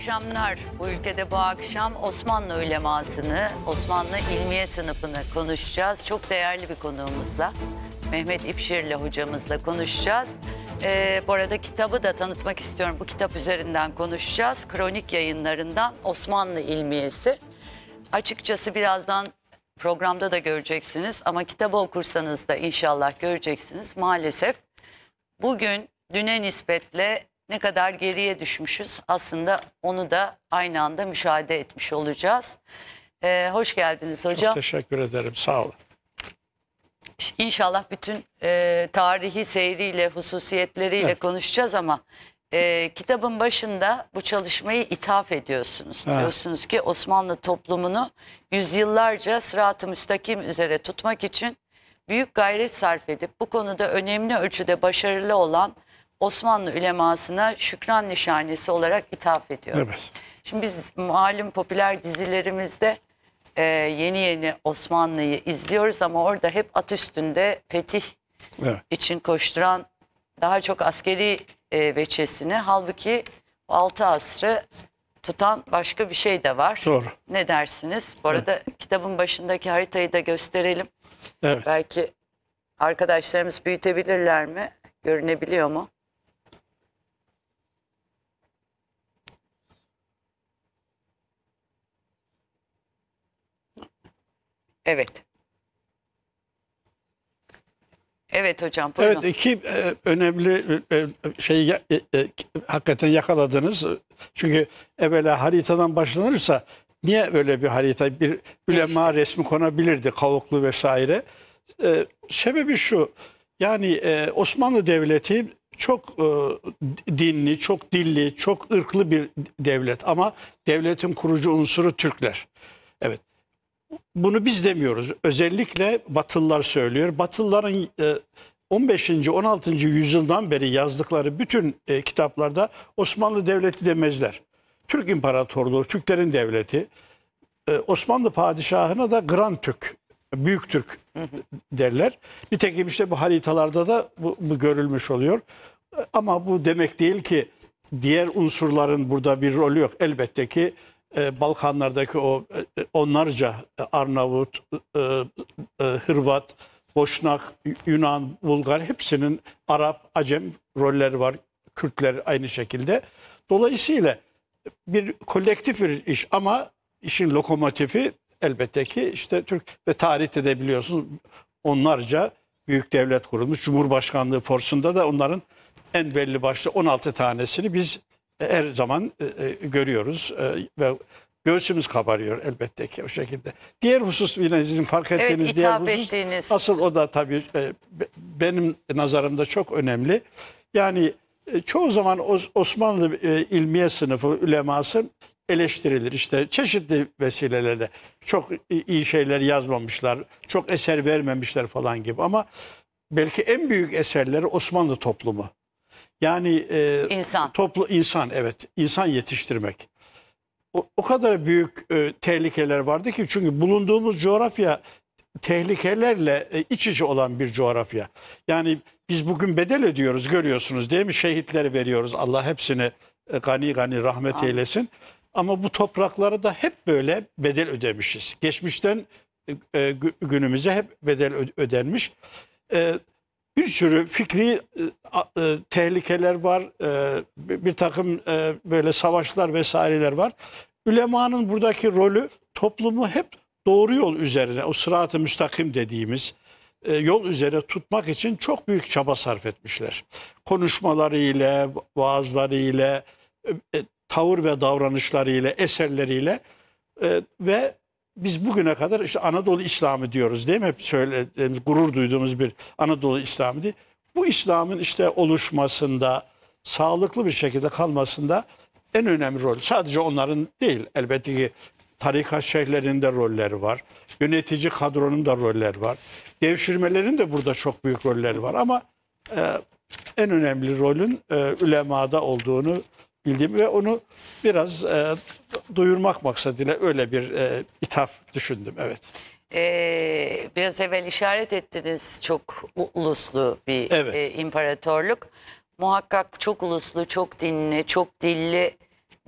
akşamlar. Bu ülkede bu akşam Osmanlı ulemasını, Osmanlı ilmiye sınıfını konuşacağız. Çok değerli bir konuğumuzla, Mehmet İpşirli hocamızla konuşacağız. Ee, bu arada kitabı da tanıtmak istiyorum. Bu kitap üzerinden konuşacağız. Kronik yayınlarından Osmanlı ilmiyesi. Açıkçası birazdan programda da göreceksiniz ama kitabı okursanız da inşallah göreceksiniz. Maalesef bugün düne nispetle ne kadar geriye düşmüşüz aslında onu da aynı anda müşahede etmiş olacağız. Ee, hoş geldiniz hocam. Çok teşekkür ederim sağ olun. İnşallah bütün e, tarihi seyriyle, hususiyetleriyle evet. konuşacağız ama e, kitabın başında bu çalışmayı ithaf ediyorsunuz. Evet. Diyorsunuz ki Osmanlı toplumunu yüzyıllarca sırat-ı müstakim üzere tutmak için büyük gayret sarf edip bu konuda önemli ölçüde başarılı olan Osmanlı ülemasına şükran nişanesi olarak ithaf ediyor. Evet. Şimdi biz malum popüler dizilerimizde e, yeni yeni Osmanlı'yı izliyoruz ama orada hep at üstünde fetih evet. için koşturan daha çok askeri e, veçesini halbuki 6 asrı tutan başka bir şey de var. Doğru. Ne dersiniz? Bu arada evet. kitabın başındaki haritayı da gösterelim. Evet. Belki arkadaşlarımız büyütebilirler mi? Görünebiliyor mu? Evet. Evet hocam. Buyurun. Evet iki e, önemli e, e, şeyi e, e, hakikaten yakaladınız. Çünkü evvela haritadan başlanırsa niye böyle bir harita bir ülema işte. resmi konabilirdi kavuklu vesaire. E, sebebi şu yani e, Osmanlı Devleti çok e, dinli, çok dilli, çok ırklı bir devlet ama devletin kurucu unsuru Türkler. Evet bunu biz demiyoruz. Özellikle Batılılar söylüyor. Batılıların 15. E, 16. yüzyıldan beri yazdıkları bütün e, kitaplarda Osmanlı Devleti demezler. Türk İmparatorluğu, Türklerin devleti. E, Osmanlı padişahına da Grand Türk, Büyük Türk derler. Nitekim işte bu haritalarda da bu, bu görülmüş oluyor. Ama bu demek değil ki diğer unsurların burada bir rolü yok. Elbette ki e, Balkanlardaki o e, onlarca e, Arnavut, e, e, e, Hırvat, Boşnak, Yunan, Bulgar hepsinin Arap, Acem rolleri var. Kürtler aynı şekilde. Dolayısıyla bir kolektif bir iş ama işin lokomotifi elbette ki işte Türk ve tarihte de biliyorsunuz onlarca büyük devlet kurulmuş. Cumhurbaşkanlığı forsunda da onların en belli başlı 16 tanesini biz her zaman e, e, görüyoruz e, ve göğsümüz kabarıyor elbette ki o şekilde. Diğer husus yine sizin fark ettiğiniz evet, diğer husus ettiğiniz. asıl o da tabii benim nazarımda çok önemli. Yani çoğu zaman Osmanlı ilmiye sınıfı üleması eleştirilir. işte çeşitli vesilelerle çok iyi şeyler yazmamışlar, çok eser vermemişler falan gibi ama belki en büyük eserleri Osmanlı toplumu. Yani e, insan. toplu insan evet insan yetiştirmek. O, o kadar büyük e, tehlikeler vardı ki çünkü bulunduğumuz coğrafya tehlikelerle e, iç içe olan bir coğrafya. Yani biz bugün bedel ediyoruz görüyorsunuz değil mi? Şehitleri veriyoruz Allah hepsini e, gani gani rahmet Amin. eylesin. Ama bu toprakları da hep böyle bedel ödemişiz. Geçmişten e, e günümüze hep bedel ödenmiş. E, bir sürü fikri e, e tehlikeler var, e, bir takım e, böyle savaşlar vesaireler var. Ülemanın buradaki rolü toplumu hep doğru yol üzerine, o sırat-ı müstakim dediğimiz e, yol üzerine tutmak için çok büyük çaba sarf etmişler. Konuşmaları ile, vaazları ile, e, tavır ve davranışları ile, eserleriyle e, ve biz bugüne kadar işte Anadolu İslamı diyoruz değil mi? Hep söylediğimiz, gurur duyduğumuz bir Anadolu İslamı değil. Bu İslam'ın işte oluşmasında, sağlıklı bir şekilde kalmasında en önemli rol. Sadece onların değil elbette ki tarikat şeyhlerinin de rolleri var. Yönetici kadronun da rolleri var. Devşirmelerin de burada çok büyük rolleri var ama e, en önemli rolün e, ülemada olduğunu bildiğim ve onu biraz e, duyurmak maksadıyla öyle bir e, ithaf düşündüm evet. Ee, biraz evvel işaret ettiniz çok uluslu bir evet. e, imparatorluk. Muhakkak çok uluslu, çok dinli, çok dilli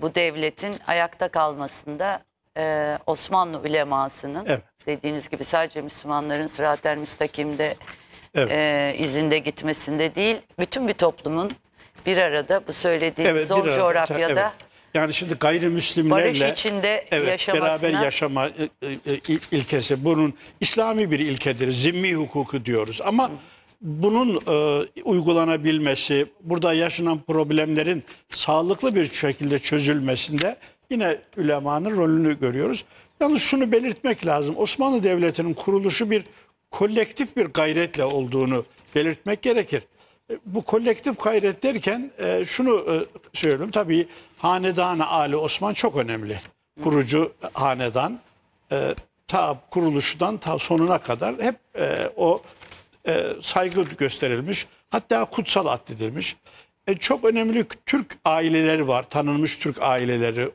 bu devletin ayakta kalmasında e, Osmanlı ulemasının evet. dediğiniz gibi sadece Müslümanların sıratel müstakimde evet. e, izinde gitmesinde değil, bütün bir toplumun bir arada bu söylediğim evet, zor arada, coğrafyada evet. yani şimdi gayrimüslimlerle barış içinde evet, beraber yaşama e, e, e, ilkesi bunun İslami bir ilkedir. Zimmi hukuku diyoruz ama bunun e, uygulanabilmesi, burada yaşanan problemlerin sağlıklı bir şekilde çözülmesinde yine ülemanın rolünü görüyoruz. Yalnız şunu belirtmek lazım. Osmanlı Devleti'nin kuruluşu bir kolektif bir gayretle olduğunu belirtmek gerekir. E, bu kolektif gayret derken e, şunu e, söylüyorum. Tabii hanedanı Ali Osman çok önemli. Kurucu hanedan e, ta kuruluşundan ta sonuna kadar hep e, o e, saygı gösterilmiş. Hatta kutsal addedilmiş. E, çok önemli Türk aileleri var. Tanınmış Türk aileleri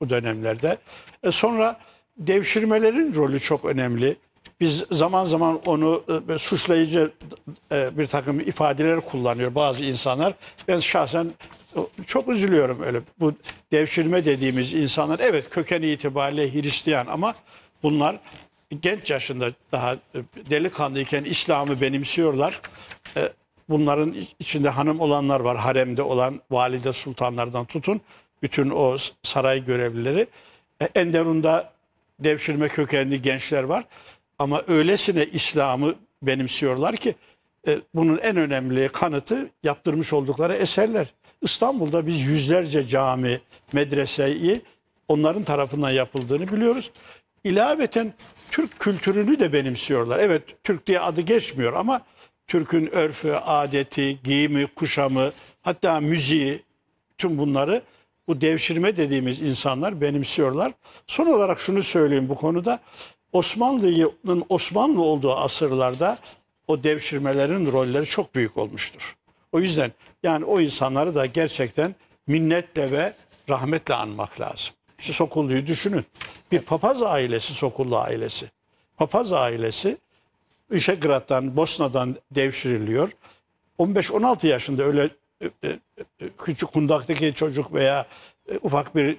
bu dönemlerde. E, sonra devşirmelerin rolü çok önemli. Biz zaman zaman onu e, suçlayıcı e, bir takım ifadeler kullanıyor bazı insanlar. Ben şahsen e, çok üzülüyorum öyle. Bu devşirme dediğimiz insanlar evet köken itibariyle Hristiyan ama bunlar genç yaşında daha e, delikanlıyken İslam'ı benimsiyorlar. E, bunların içinde hanım olanlar var, haremde olan valide sultanlardan tutun. Bütün o saray görevlileri. Enderun'da devşirme kökenli gençler var. Ama öylesine İslam'ı benimsiyorlar ki e, bunun en önemli kanıtı yaptırmış oldukları eserler. İstanbul'da biz yüzlerce cami, medreseyi onların tarafından yapıldığını biliyoruz. İlaveten Türk kültürünü de benimsiyorlar. Evet Türk diye adı geçmiyor ama Türk'ün örfü, adeti, giyimi, kuşamı, hatta müziği, tüm bunları bu devşirme dediğimiz insanlar benimsiyorlar. Son olarak şunu söyleyeyim bu konuda. Osmanlı'nın Osmanlı olduğu asırlarda o devşirmelerin rolleri çok büyük olmuştur. O yüzden yani o insanları da gerçekten minnetle ve rahmetle anmak lazım. Şu Sokullu'yu düşünün. Bir papaz ailesi Sokullu ailesi. Papaz ailesi Işegrad'dan, Bosna'dan devşiriliyor. 15-16 yaşında öyle e, e, e, küçük kundaktaki çocuk veya ufak bir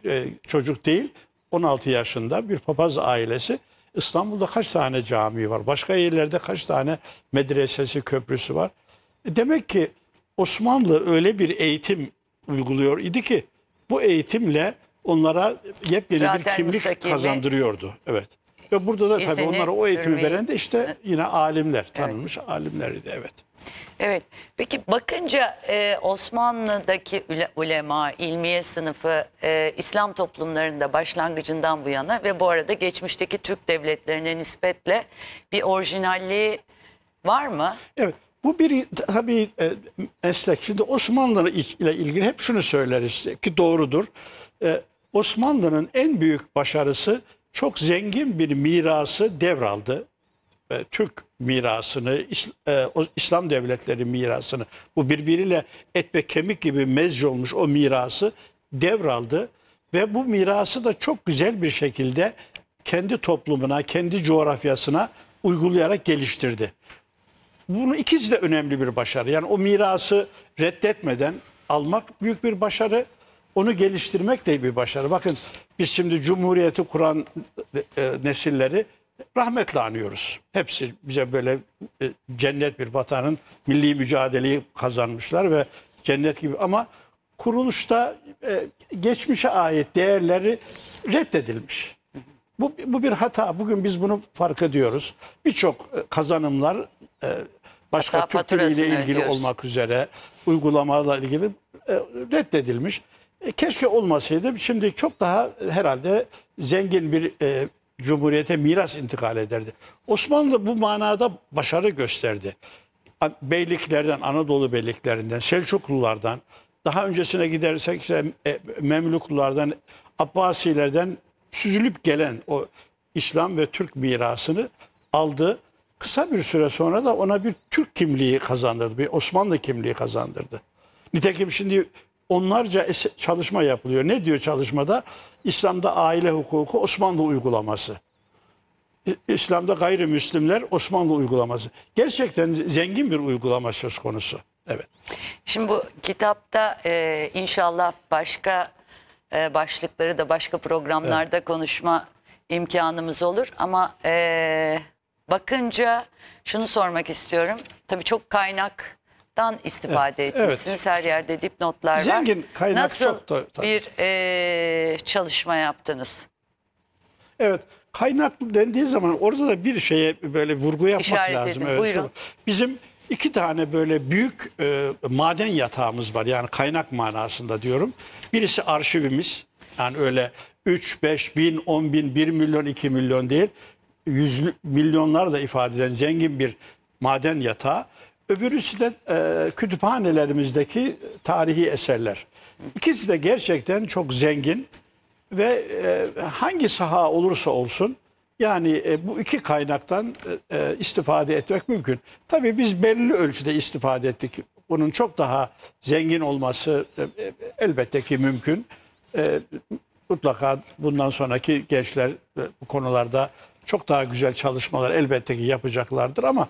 çocuk değil. 16 yaşında bir papaz ailesi İstanbul'da kaç tane cami var? Başka yerlerde kaç tane medresesi, köprüsü var? E demek ki Osmanlı öyle bir eğitim uyguluyor idi ki bu eğitimle onlara yepyeni Zaten bir kimlik kazandırıyordu. Evet. Ve burada da tabii onlara o eğitimi veren de işte yine alimler, tanınmış evet. alimlerdi. Evet. Evet. Peki bakınca e, Osmanlı'daki ulema, ilmiye sınıfı e, İslam toplumlarında başlangıcından bu yana ve bu arada geçmişteki Türk devletlerine nispetle bir orijinalliği var mı? Evet. Bu bir tabii e, meslek. Şimdi Osmanlı ile ilgili hep şunu söyleriz ki doğrudur. E, Osmanlı'nın en büyük başarısı çok zengin bir mirası devraldı. E, Türk mirasını, e, İslam devletleri mirasını, bu birbiriyle et ve kemik gibi mezc olmuş o mirası devraldı. Ve bu mirası da çok güzel bir şekilde kendi toplumuna, kendi coğrafyasına uygulayarak geliştirdi. Bunun ikisi de önemli bir başarı. Yani o mirası reddetmeden almak büyük bir başarı. Onu geliştirmek de bir başarı. Bakın biz şimdi Cumhuriyeti kuran e, e nesilleri rahmetle anıyoruz. Hepsi bize böyle e, cennet bir vatanın milli mücadeleyi kazanmışlar ve cennet gibi ama kuruluşta e, geçmişe ait değerleri reddedilmiş. Bu, bu bir hata. Bugün biz bunu fark ediyoruz. Birçok e, kazanımlar e, başka Türk diliyle ilgili diyoruz. olmak üzere uygulamalarla ilgili e, reddedilmiş. E, keşke olmasaydı. Şimdi çok daha herhalde zengin bir e, Cumhuriyete miras intikal ederdi. Osmanlı bu manada başarı gösterdi. Beyliklerden, Anadolu beyliklerinden, Selçuklulardan, daha öncesine gidersek işte e, Memluklulardan, Abbasilerden süzülüp gelen o İslam ve Türk mirasını aldı. Kısa bir süre sonra da ona bir Türk kimliği kazandırdı, bir Osmanlı kimliği kazandırdı. Nitekim şimdi onlarca çalışma yapılıyor. Ne diyor çalışmada? İslam'da aile hukuku Osmanlı uygulaması. İslam'da gayrimüslimler Osmanlı uygulaması. Gerçekten zengin bir uygulama söz konusu. Evet. Şimdi bu kitapta e, inşallah başka e, başlıkları da başka programlarda evet. konuşma imkanımız olur. Ama e, bakınca şunu sormak istiyorum. Tabii çok kaynak kaynaktan istifade evet, etmişsiniz. Evet. Her yerde dipnotlar var. Zengin kaynak Nasıl çok da. Tabii. bir e, çalışma yaptınız? Evet kaynaklı dendiği zaman orada da bir şeye böyle vurgu yapmak İşaret lazım. Edin. Evet, Buyurun. Bizim iki tane böyle büyük e, maden yatağımız var. Yani kaynak manasında diyorum. Birisi arşivimiz. Yani öyle 3, 5 bin, 10 bin, 1 milyon, 2 milyon değil. Yüz milyonlar da ifade eden zengin bir maden yatağı. Öbürüsü de e, kütüphanelerimizdeki tarihi eserler. İkisi de gerçekten çok zengin ve e, hangi saha olursa olsun yani e, bu iki kaynaktan e, e istifade etmek mümkün. Tabii biz belli ölçüde istifade ettik. Bunun çok daha zengin olması e, e, elbette ki mümkün. E, mutlaka bundan sonraki gençler e, bu konularda çok daha güzel çalışmalar elbette ki yapacaklardır ama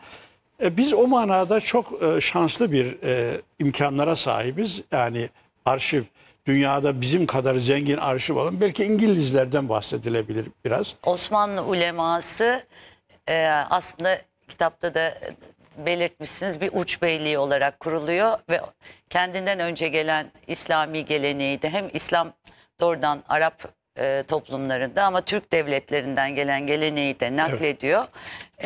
e, biz o manada çok e, şanslı bir e, imkanlara sahibiz. Yani arşiv dünyada bizim kadar zengin arşiv olan belki İngilizlerden bahsedilebilir biraz. Osmanlı uleması aslında kitapta da belirtmişsiniz bir uç beyliği olarak kuruluyor ve kendinden önce gelen İslami geleneği de hem İslam doğrudan Arap e, toplumlarında ama Türk devletlerinden gelen geleneği de naklediyor. Evet.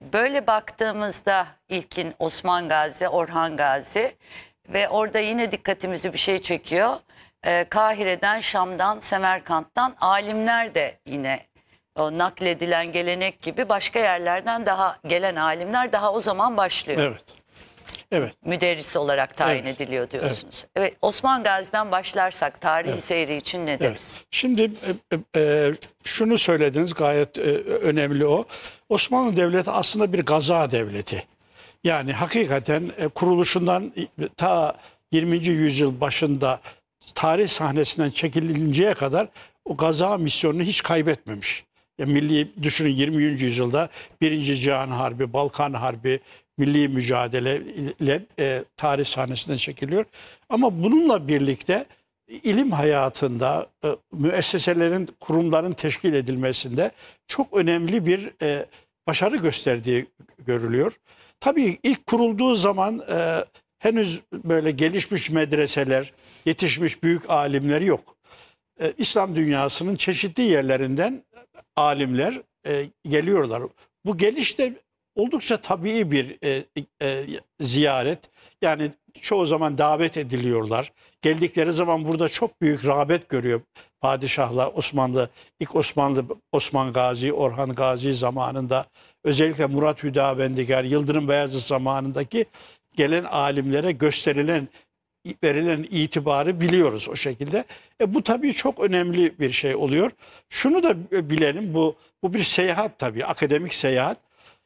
E, böyle baktığımızda ilkin Osman Gazi, Orhan Gazi ve orada yine dikkatimizi bir şey çekiyor. E, Kahire'den, Şam'dan, Semerkant'tan alimler de yine o nakledilen gelenek gibi başka yerlerden daha gelen alimler daha o zaman başlıyor. Evet evet. müderris olarak tayin evet. ediliyor diyorsunuz. Evet. evet Osman Gazi'den başlarsak tarihi evet. seyri için ne deriz? Evet. Şimdi e, e, e, şunu söylediniz gayet e, önemli o. Osmanlı Devleti aslında bir gaza devleti. Yani hakikaten e, kuruluşundan e, ta 20. yüzyıl başında tarih sahnesinden çekilinceye kadar o gaza misyonunu hiç kaybetmemiş. Ya e, milli düşünün 20. yüzyılda 1. Cihan Harbi, Balkan Harbi, milli mücadele ile e, tarih sahnesinden çekiliyor. Ama bununla birlikte ilim hayatında e, müesseselerin, kurumların teşkil edilmesinde çok önemli bir e, başarı gösterdiği görülüyor. Tabii ilk kurulduğu zaman e, henüz böyle gelişmiş medreseler, yetişmiş büyük alimleri yok. E, İslam dünyasının çeşitli yerlerinden alimler e, geliyorlar. Bu geliş de oldukça tabii bir e, e, ziyaret. Yani çoğu zaman davet ediliyorlar. Geldikleri zaman burada çok büyük rağbet görüyor padişahlar Osmanlı, ilk Osmanlı, Osman Gazi, Orhan Gazi zamanında özellikle Murat Hüdavendigar, Yıldırım Beyazıt zamanındaki gelen alimlere gösterilen verilen itibarı biliyoruz o şekilde. E bu tabii çok önemli bir şey oluyor. Şunu da bilelim bu bu bir seyahat tabii akademik seyahat.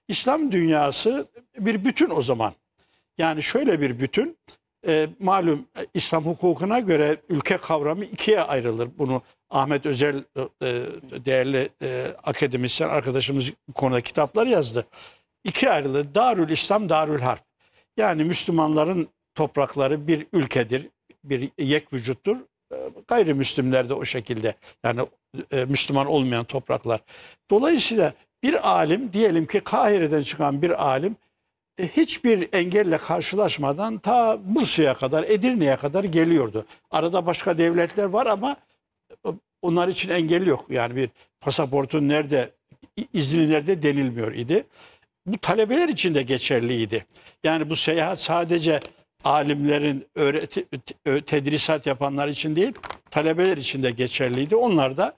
İslam dünyası bir bütün o zaman. Yani şöyle bir bütün. E, malum e, İslam hukukuna göre ülke kavramı ikiye ayrılır. Bunu Ahmet Özel e, e değerli e, akademisyen arkadaşımız konuda kitaplar yazdı. İki ayrılır. Darül İslam, Darül Harp. Yani Müslümanların toprakları bir ülkedir, bir yek vücuttur. E, gayrimüslimler de o şekilde yani Müslüman olmayan topraklar. Dolayısıyla bir alim diyelim ki Kahire'den çıkan bir alim e, hiçbir engelle karşılaşmadan ta Bursa'ya kadar, Edirne'ye kadar geliyordu. Arada başka devletler var ama e, onlar için engel yok. Yani bir pasaportun nerede, izni nerede denilmiyor idi. Bu talebeler için de geçerliydi. Yani bu seyahat sadece alimlerin öğreti, tedrisat yapanlar için değil, talebeler için de geçerliydi. Onlar da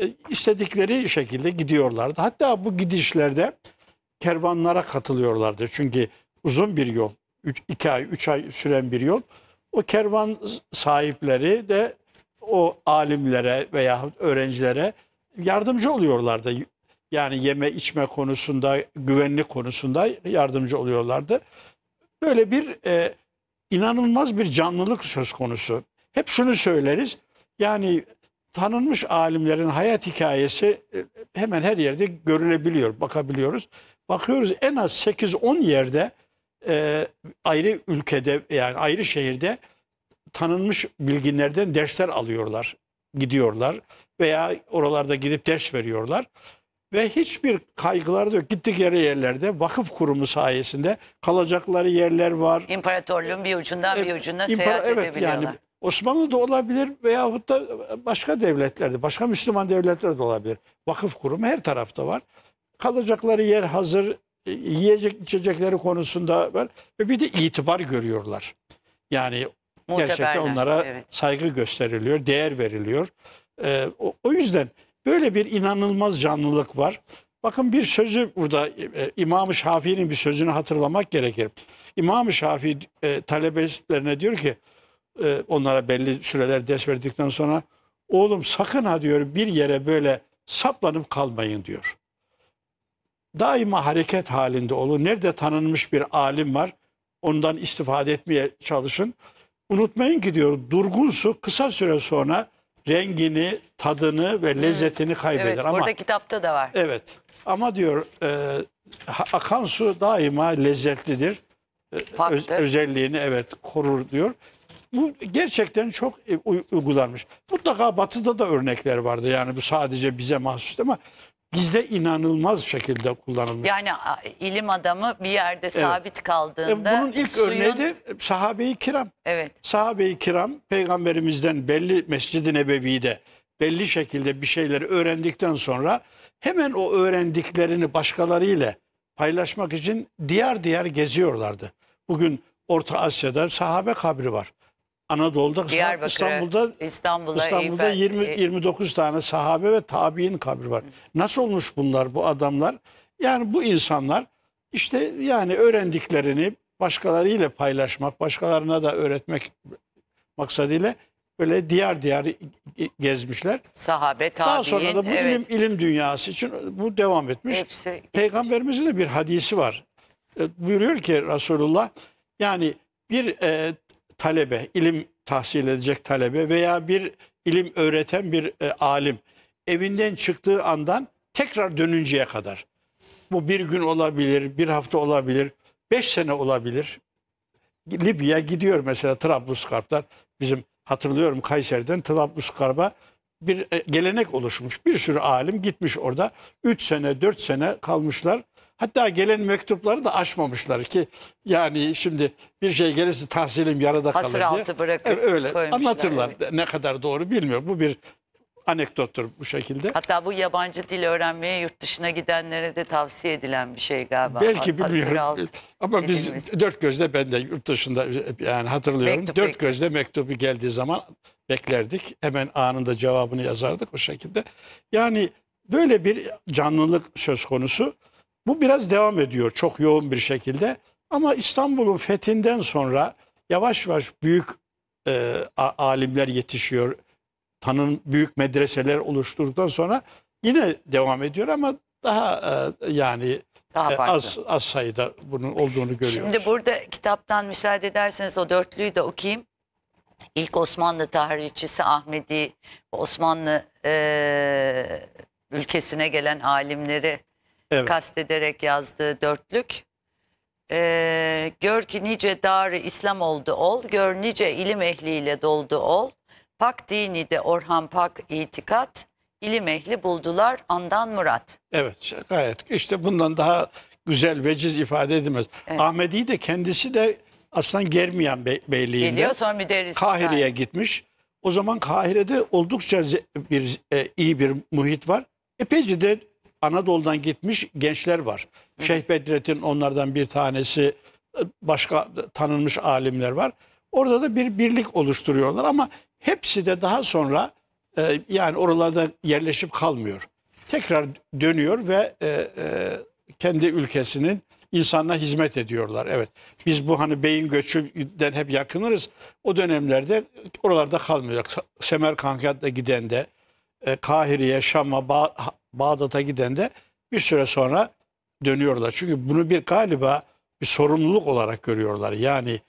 e, istedikleri şekilde gidiyorlardı. Hatta bu gidişlerde kervanlara katılıyorlardı. Çünkü uzun bir yol, 2 ay, 3 ay süren bir yol. O kervan sahipleri de o alimlere veya öğrencilere yardımcı oluyorlardı. Yani yeme içme konusunda, güvenlik konusunda yardımcı oluyorlardı. Böyle bir e, inanılmaz bir canlılık söz konusu. Hep şunu söyleriz. Yani tanınmış alimlerin hayat hikayesi e, hemen her yerde görülebiliyor, bakabiliyoruz. Bakıyoruz en az 8-10 yerde e, ayrı ülkede yani ayrı şehirde tanınmış bilginlerden dersler alıyorlar, gidiyorlar veya oralarda gidip ders veriyorlar. Ve hiçbir kaygıları yok. Gittikleri yerlerde vakıf kurumu sayesinde kalacakları yerler var. İmparatorluğun bir ucundan bir ucuna İmpar- seyahat evet, edebiliyorlar. Yani Osmanlı'da olabilir veyahut da başka devletlerde, başka Müslüman devletlerde de olabilir. Vakıf kurumu her tarafta var. Kalacakları yer hazır, e, yiyecek içecekleri konusunda var. Ve bir de itibar görüyorlar. Yani Muhteberler, gerçekten onlara evet. saygı gösteriliyor, değer veriliyor. Ee, o, o yüzden böyle bir inanılmaz canlılık var. Bakın bir sözü burada e, e İmam-ı Şafii'nin bir sözünü hatırlamak gerekir. İmam-ı Şafii e, talebelerine diyor ki e, onlara belli süreler ders verdikten sonra oğlum sakın ha diyor bir yere böyle saplanıp kalmayın diyor. Daima hareket halinde olun. Nerede tanınmış bir alim var ondan istifade etmeye çalışın. Unutmayın ki diyor durgun su kısa süre sonra rengini, tadını ve hmm. lezzetini kaybeder. Evet, ama, orada kitapta da var. Evet ama diyor e, akan su daima lezzetlidir. E, Faktır. Öz, özelliğini evet korur diyor. Bu gerçekten çok e, uygulanmış. Mutlaka Batı'da da örnekler vardı. Yani bu sadece bize mahsus ama bizde inanılmaz şekilde kullanılmış. Yani ilim adamı bir yerde evet. sabit e, kaldığında bunun ilk suyun... örneği de sahabe-i kiram. Evet. Sahabe-i kiram peygamberimizden belli Mescid-i Nebevi'de belli şekilde bir şeyleri öğrendikten sonra hemen o öğrendiklerini başkalarıyla paylaşmak için diğer diğer geziyorlardı. Bugün Orta Asya'da sahabe kabri var. Anadolu'da Diyarbakır, İstanbul'da İstanbul'da, İstanbul'da 20 29 tane sahabe ve tabiin kabri var. Nasıl olmuş bunlar bu adamlar? Yani bu insanlar işte yani öğrendiklerini başkalarıyla paylaşmak, başkalarına da öğretmek maksadıyla böyle diğer diğer gezmişler. Sahabe, tabi'in. Daha sonra da bu evet. ilim, ilim dünyası için bu devam etmiş. Hepsi. Peygamberimizin de bir hadisi var. E, buyuruyor ki Resulullah yani bir e, talebe, ilim tahsil edecek talebe veya bir ilim öğreten bir e, alim evinden çıktığı andan tekrar dönünceye kadar. Bu bir gün olabilir, bir hafta olabilir, beş sene olabilir. Libya gidiyor mesela Trablusgarp'tan. Bizim hatırlıyorum Kayseri'den Trablusgarp'a bir e, gelenek oluşmuş. Bir sürü alim gitmiş orada. Üç sene, dört sene kalmışlar. Hatta gelen mektupları da açmamışlar ki yani şimdi bir şey gelirse tahsilim yarıda kalır Hasır altı bırakıp E, öyle koymuşlar, anlatırlar. Ne kadar doğru bilmiyorum. Bu bir anekdottur bu şekilde. Hatta bu yabancı dil öğrenmeye yurt dışına gidenlere de tavsiye edilen bir şey galiba. Belki Hasır altı. Ama biz edilmesi. dört gözle ben de yurt dışında yani hatırlıyorum. Mektup dört bekliyoruz. gözle mektubu geldiği zaman beklerdik. Hemen anında cevabını yazardık o şekilde. Yani böyle bir canlılık söz konusu. Bu biraz devam ediyor çok yoğun bir şekilde. Ama İstanbul'un fethinden sonra yavaş yavaş büyük e, alimler yetişiyor. Tanın büyük medreseler oluşturduktan sonra yine devam ediyor ama daha e, yani daha e, az, az sayıda bunun olduğunu görüyoruz. Şimdi burada kitaptan müsaade ederseniz o dörtlüyü de okuyayım. İlk Osmanlı tarihçisi Ahmedi Osmanlı e, ülkesine gelen alimleri evet. kastederek yazdığı dörtlük. Ee, gör ki nice dar İslam oldu ol, gör nice ilim ehliyle doldu ol. Pak dini de Orhan Pak itikat, ilim ehli buldular andan Murat. Evet gayet işte bundan daha güzel veciz ifade edilmez. Evet. Ahmedi de kendisi de aslan Germiyan be beyliğinde. Geliyor sonra Kahire'ye yani. gitmiş. O zaman Kahire'de oldukça bir e, iyi bir muhit var. Epeyce de Anadolu'dan gitmiş gençler var. Şeyh Bedrettin onlardan bir tanesi, e, başka tanınmış alimler var. Orada da bir birlik oluşturuyorlar ama hepsi de daha sonra e, yani oralarda yerleşip kalmıyor. Tekrar dönüyor ve e, e, kendi ülkesinin insanına hizmet ediyorlar. Evet. Biz bu hani beyin göçünden hep yakınırız. O dönemlerde oralarda kalmıyor. Semerkant'a giden de e, Kahire'ye, Şam'a, ba- Bağdat'a giden de bir süre sonra dönüyorlar. Çünkü bunu bir galiba bir sorumluluk olarak görüyorlar. Yani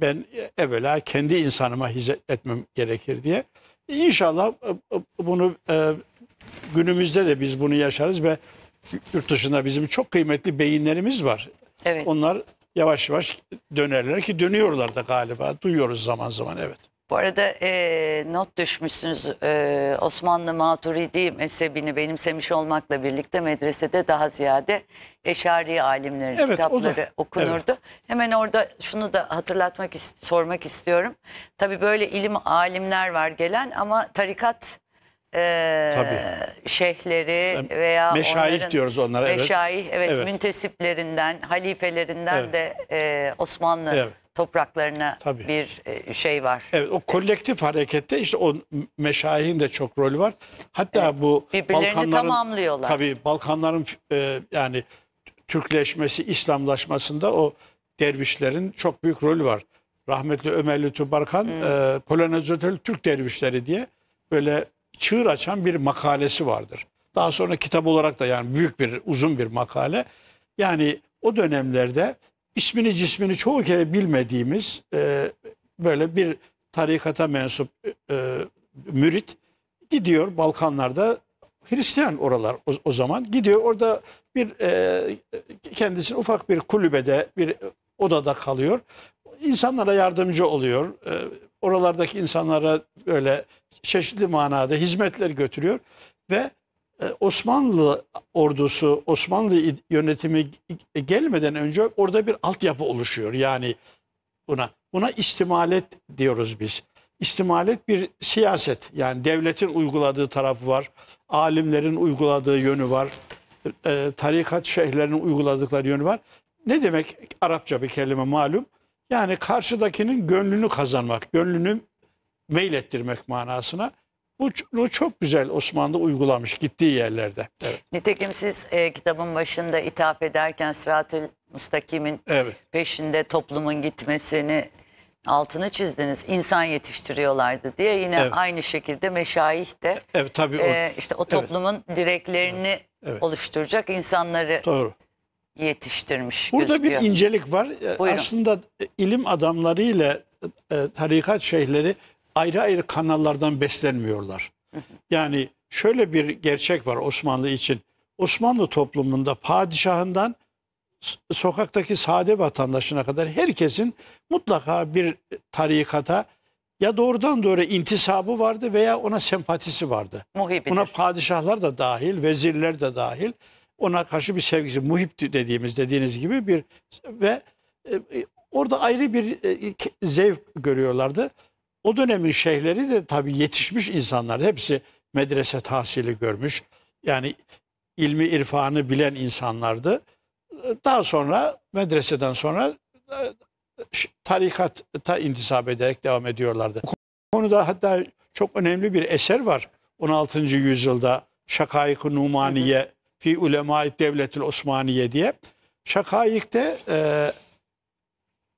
ben evvela kendi insanıma hizmet etmem gerekir diye. İnşallah e, e, bunu e, günümüzde de biz bunu yaşarız ve yurt dışında bizim çok kıymetli beyinlerimiz var. Evet. Onlar yavaş yavaş dönerler ki dönüyorlar da galiba. Duyuyoruz zaman zaman evet. Bu arada e, not düşmüşsünüz e, Osmanlı Maturidi mezhebini benimsemiş olmakla birlikte medresede daha ziyade Eşari alimlerin evet, kitapları da, okunurdu. Evet. Hemen orada şunu da hatırlatmak sormak istiyorum. Tabii böyle ilim alimler var gelen ama tarikat e, şeyhleri veya meşayih onların, diyoruz onlara. Meşayih evet, evet, evet müntesiplerinden, halifelerinden evet. de e, Osmanlı evet topraklarına Tabii. bir e, şey var. Evet o kolektif harekette işte o meşayihin de çok rolü var. Hatta evet, bu birbirlerini Balkanların, tamamlıyorlar. Tabii Balkanların e, yani Türkleşmesi, İslamlaşmasında o dervişlerin çok büyük rolü var. Rahmetli Ömerli Tübarkan, Barkan hmm. e, Türk dervişleri diye böyle çığır açan bir makalesi vardır. Daha sonra kitap olarak da yani büyük bir uzun bir makale. Yani o dönemlerde ismini cismini çoğu kere bilmediğimiz e, böyle bir tarikata mensup e, e, mürit gidiyor Balkanlarda Hristiyan oralar o, o zaman gidiyor orada bir e, kendisini ufak bir kulübede bir odada kalıyor. insanlara yardımcı oluyor. E, oralardaki insanlara böyle çeşitli manada hizmetler götürüyor ve e, Osmanlı ordusu, Osmanlı yönetimi e, gelmeden önce orada bir altyapı oluşuyor. Yani buna buna istimalet diyoruz biz. İstimalet bir siyaset. Yani devletin uyguladığı tarafı var. Alimlerin uyguladığı yönü var. E, tarikat şeyhlerinin uyguladıkları yönü var. Ne demek Arapça bir kelime malum? Yani karşıdakinin gönlünü kazanmak, gönlünü meylettirmek manasına. Bunu çok güzel Osmanlı uygulamış gittiği yerlerde. Evet. Nitekim siz e, kitabın başında ithaf ederken Sırat-ı Mustakim'in evet. peşinde toplumun gitmesini altını çizdiniz. İnsan yetiştiriyorlardı diye yine evet. aynı şekilde meşayih de evet, tabii o, e, işte o toplumun evet. direklerini evet. evet. oluşturacak insanları Doğru. yetiştirmiş. Burada gözüküyor. bir incelik var. E, Buyurun. Aslında e, ilim adamlarıyla e, tarikat şeyhleri ayrı ayrı kanallardan beslenmiyorlar. Yani şöyle bir gerçek var Osmanlı için. Osmanlı toplumunda padişahından sokaktaki sade vatandaşına kadar herkesin mutlaka bir tarikata ya doğrudan doğru intisabı vardı veya ona sempatisi vardı. Muhibidir. Ona padişahlar da dahil, vezirler de dahil. Ona karşı bir sevgisi, muhip dediğimiz dediğiniz gibi bir ve e, e, orada ayrı bir e, e zevk görüyorlardı. O dönemin şeyhleri de tabii yetişmiş insanlar. Hepsi medrese tahsili görmüş. Yani ilmi irfanı bilen insanlardı. Daha sonra medreseden sonra e, tarikata intisap ederek devam ediyorlardı. Bu konuda hatta çok önemli bir eser var. 16. yüzyılda Şakayık-ı Numaniye hı hı. fi ulema Devleti'l Osmaniye diye. Şakayık'te e,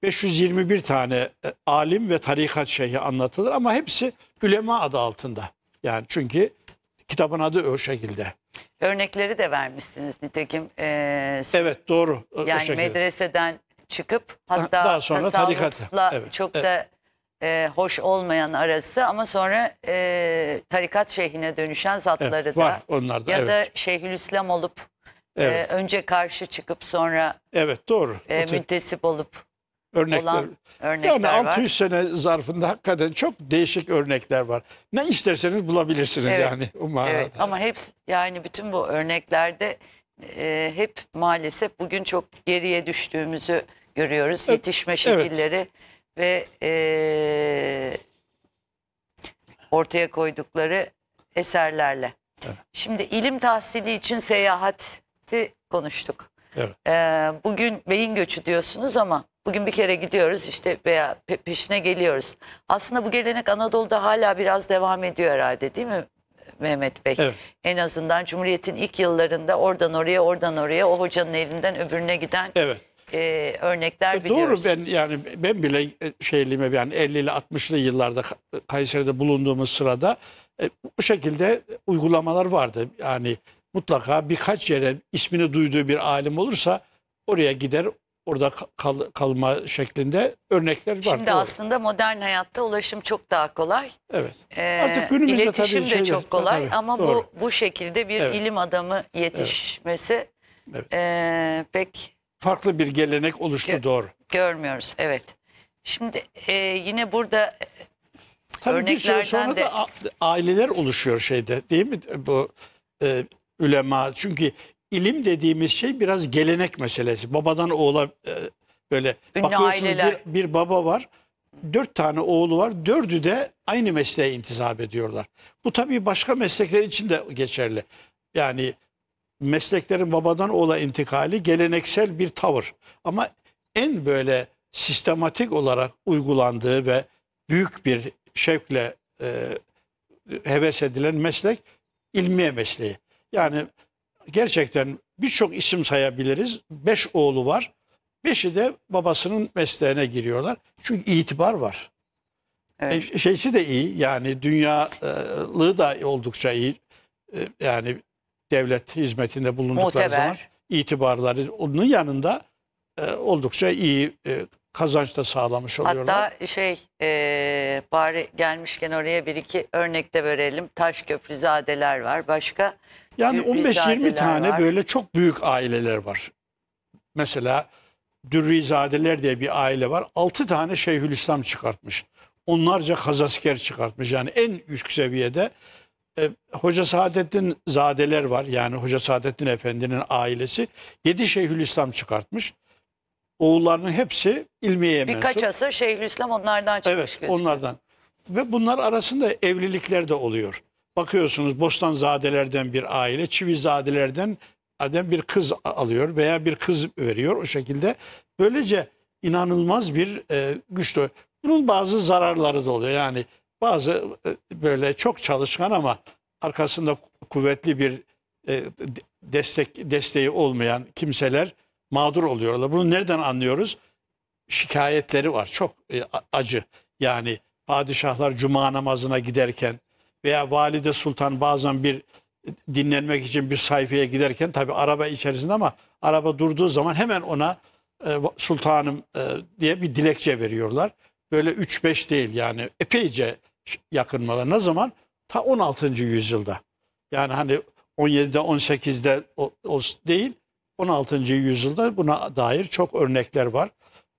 521 tane e, alim ve tarikat şeyhi anlatılır ama hepsi ülema adı altında. Yani çünkü kitabın adı o şekilde. Örnekleri de vermişsiniz nitekim. Ee, evet doğru. Yani medreseden çıkıp hatta daha sonra tasavvufla evet, çok evet. da e, hoş olmayan arası ama sonra e, tarikat şeyhine dönüşen zatları evet, da var onlarda, ya evet. da Şeyhülislam olup e, evet. e, önce karşı çıkıp sonra evet doğru e, müntesip olup örnekler. örnekler yani var. 600 sene zarfında hakikaten çok değişik örnekler var. Ne isterseniz bulabilirsiniz evet. yani. Umarım. Evet ama hepsi yani bütün bu örneklerde e, hep maalesef bugün çok geriye düştüğümüzü görüyoruz. Evet. Yetişme şekilleri evet. ve e, ortaya koydukları eserlerle. Evet. Şimdi ilim tahsili için seyahati konuştuk. Evet. E, bugün beyin göçü diyorsunuz ama Bugün bir kere gidiyoruz işte veya pe peşine geliyoruz. Aslında bu gelenek Anadolu'da hala biraz devam ediyor herhalde değil mi Mehmet Bey? Evet. En azından Cumhuriyet'in ilk yıllarında oradan oraya oradan oraya o hocanın elinden öbürüne giden evet. e, örnekler e, biliyoruz. Doğru ben yani ben bile e, şeyliğime yani 50 ile 60'lı yıllarda Kayseri'de bulunduğumuz sırada e, bu şekilde uygulamalar vardı. Yani mutlaka birkaç yere ismini duyduğu bir alim olursa oraya gider orada kal, kalma şeklinde örnekler var. Şimdi doğru. aslında modern hayatta ulaşım çok daha kolay. Evet. Ee, Artık günümüzde iletişim tabii şeyler, de çok kolay tabii, ama doğru. bu bu şekilde bir evet. ilim adamı yetişmesi evet. Evet. E, pek farklı bir gelenek oluştu gö doğru. Görmüyoruz evet. Şimdi e, yine burada e, tabii şey, örneklerden sonra de da aileler oluşuyor şeyde değil mi bu e, ülema çünkü ilim dediğimiz şey biraz gelenek meselesi. Babadan oğula e, böyle Ünlü bakıyorsunuz aileler. bir, bir baba var. Dört tane oğlu var. Dördü de aynı mesleğe intizap ediyorlar. Bu tabii başka meslekler için de geçerli. Yani mesleklerin babadan oğula intikali geleneksel bir tavır. Ama en böyle sistematik olarak uygulandığı ve büyük bir şevkle e, heves edilen meslek ilmiye mesleği. Yani gerçekten birçok isim sayabiliriz. Beş oğlu var. Beşi de babasının mesleğine giriyorlar. Çünkü itibar var. E, evet. E, şeysi de iyi yani dünyalığı da oldukça iyi. E, yani devlet hizmetinde bulundukları Muhteber. zaman itibarları onun yanında e, oldukça iyi e, kazanç da sağlamış oluyorlar. Hatta şey e, bari gelmişken oraya bir iki örnek de verelim. Taşköprüzadeler var. Başka yani 15-20 tane var. böyle çok büyük aileler var. Mesela Dürrizadeler diye bir aile var. 6 tane Şeyhülislam çıkartmış. Onlarca kazasker çıkartmış. Yani en üst seviyede e, Hoca Saadettin Zadeler var. Yani Hoca Saadettin Efendi'nin ailesi. 7 Şeyhülislam çıkartmış. Oğullarının hepsi ilmiye mensup. Birkaç asır Şeyhülislam onlardan çıkmış Evet gözüküyor. onlardan. Ve bunlar arasında evlilikler de oluyor. Bakıyorsunuz Bostanzadelerden bir aile, Çivizadelerden adem bir kız alıyor veya bir kız veriyor o şekilde. Böylece inanılmaz bir e, güç. Bunun bazı zararları da oluyor. Yani bazı e, böyle çok çalışkan ama arkasında kuvvetli bir e, destek desteği olmayan kimseler mağdur oluyorlar. Bunu nereden anlıyoruz? Şikayetleri var. Çok e, acı. Yani padişahlar cuma namazına giderken veya valide sultan bazen bir dinlenmek için bir sayfaya giderken tabi araba içerisinde ama araba durduğu zaman hemen ona e, sultanım e, diye bir dilekçe veriyorlar. Böyle 3-5 değil yani epeyce yakınmalar. Ne zaman? Ta 16. yüzyılda. Yani hani 17'de 18'de o, o değil 16. yüzyılda buna dair çok örnekler var.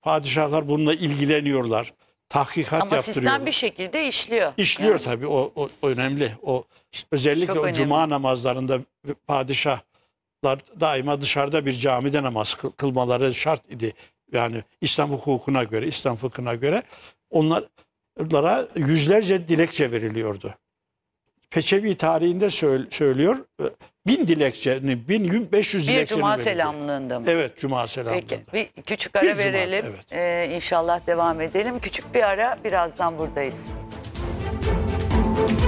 Padişahlar bununla ilgileniyorlar tahkikat Ama yaptırıyorlar. sistem bir şekilde işliyor. İşliyor yani. tabii o, o, o önemli. O özellikle Çok o önemli. cuma namazlarında padişahlar daima dışarıda bir camide namaz kılmaları şart idi. Yani İslam hukukuna göre, İslam fıkhına göre onlara yüzlerce dilekçe veriliyordu. Peçevi tarihinde söylüyor Bin dilekçenin, bin beş yüz dilekçenin. Bir cuma verildi. selamlığında mı? Evet, cuma selamlığında. Peki, bir küçük ara bir verelim. Cuma, evet. Ee, inşallah devam edelim. Küçük bir ara, birazdan buradayız. Müzik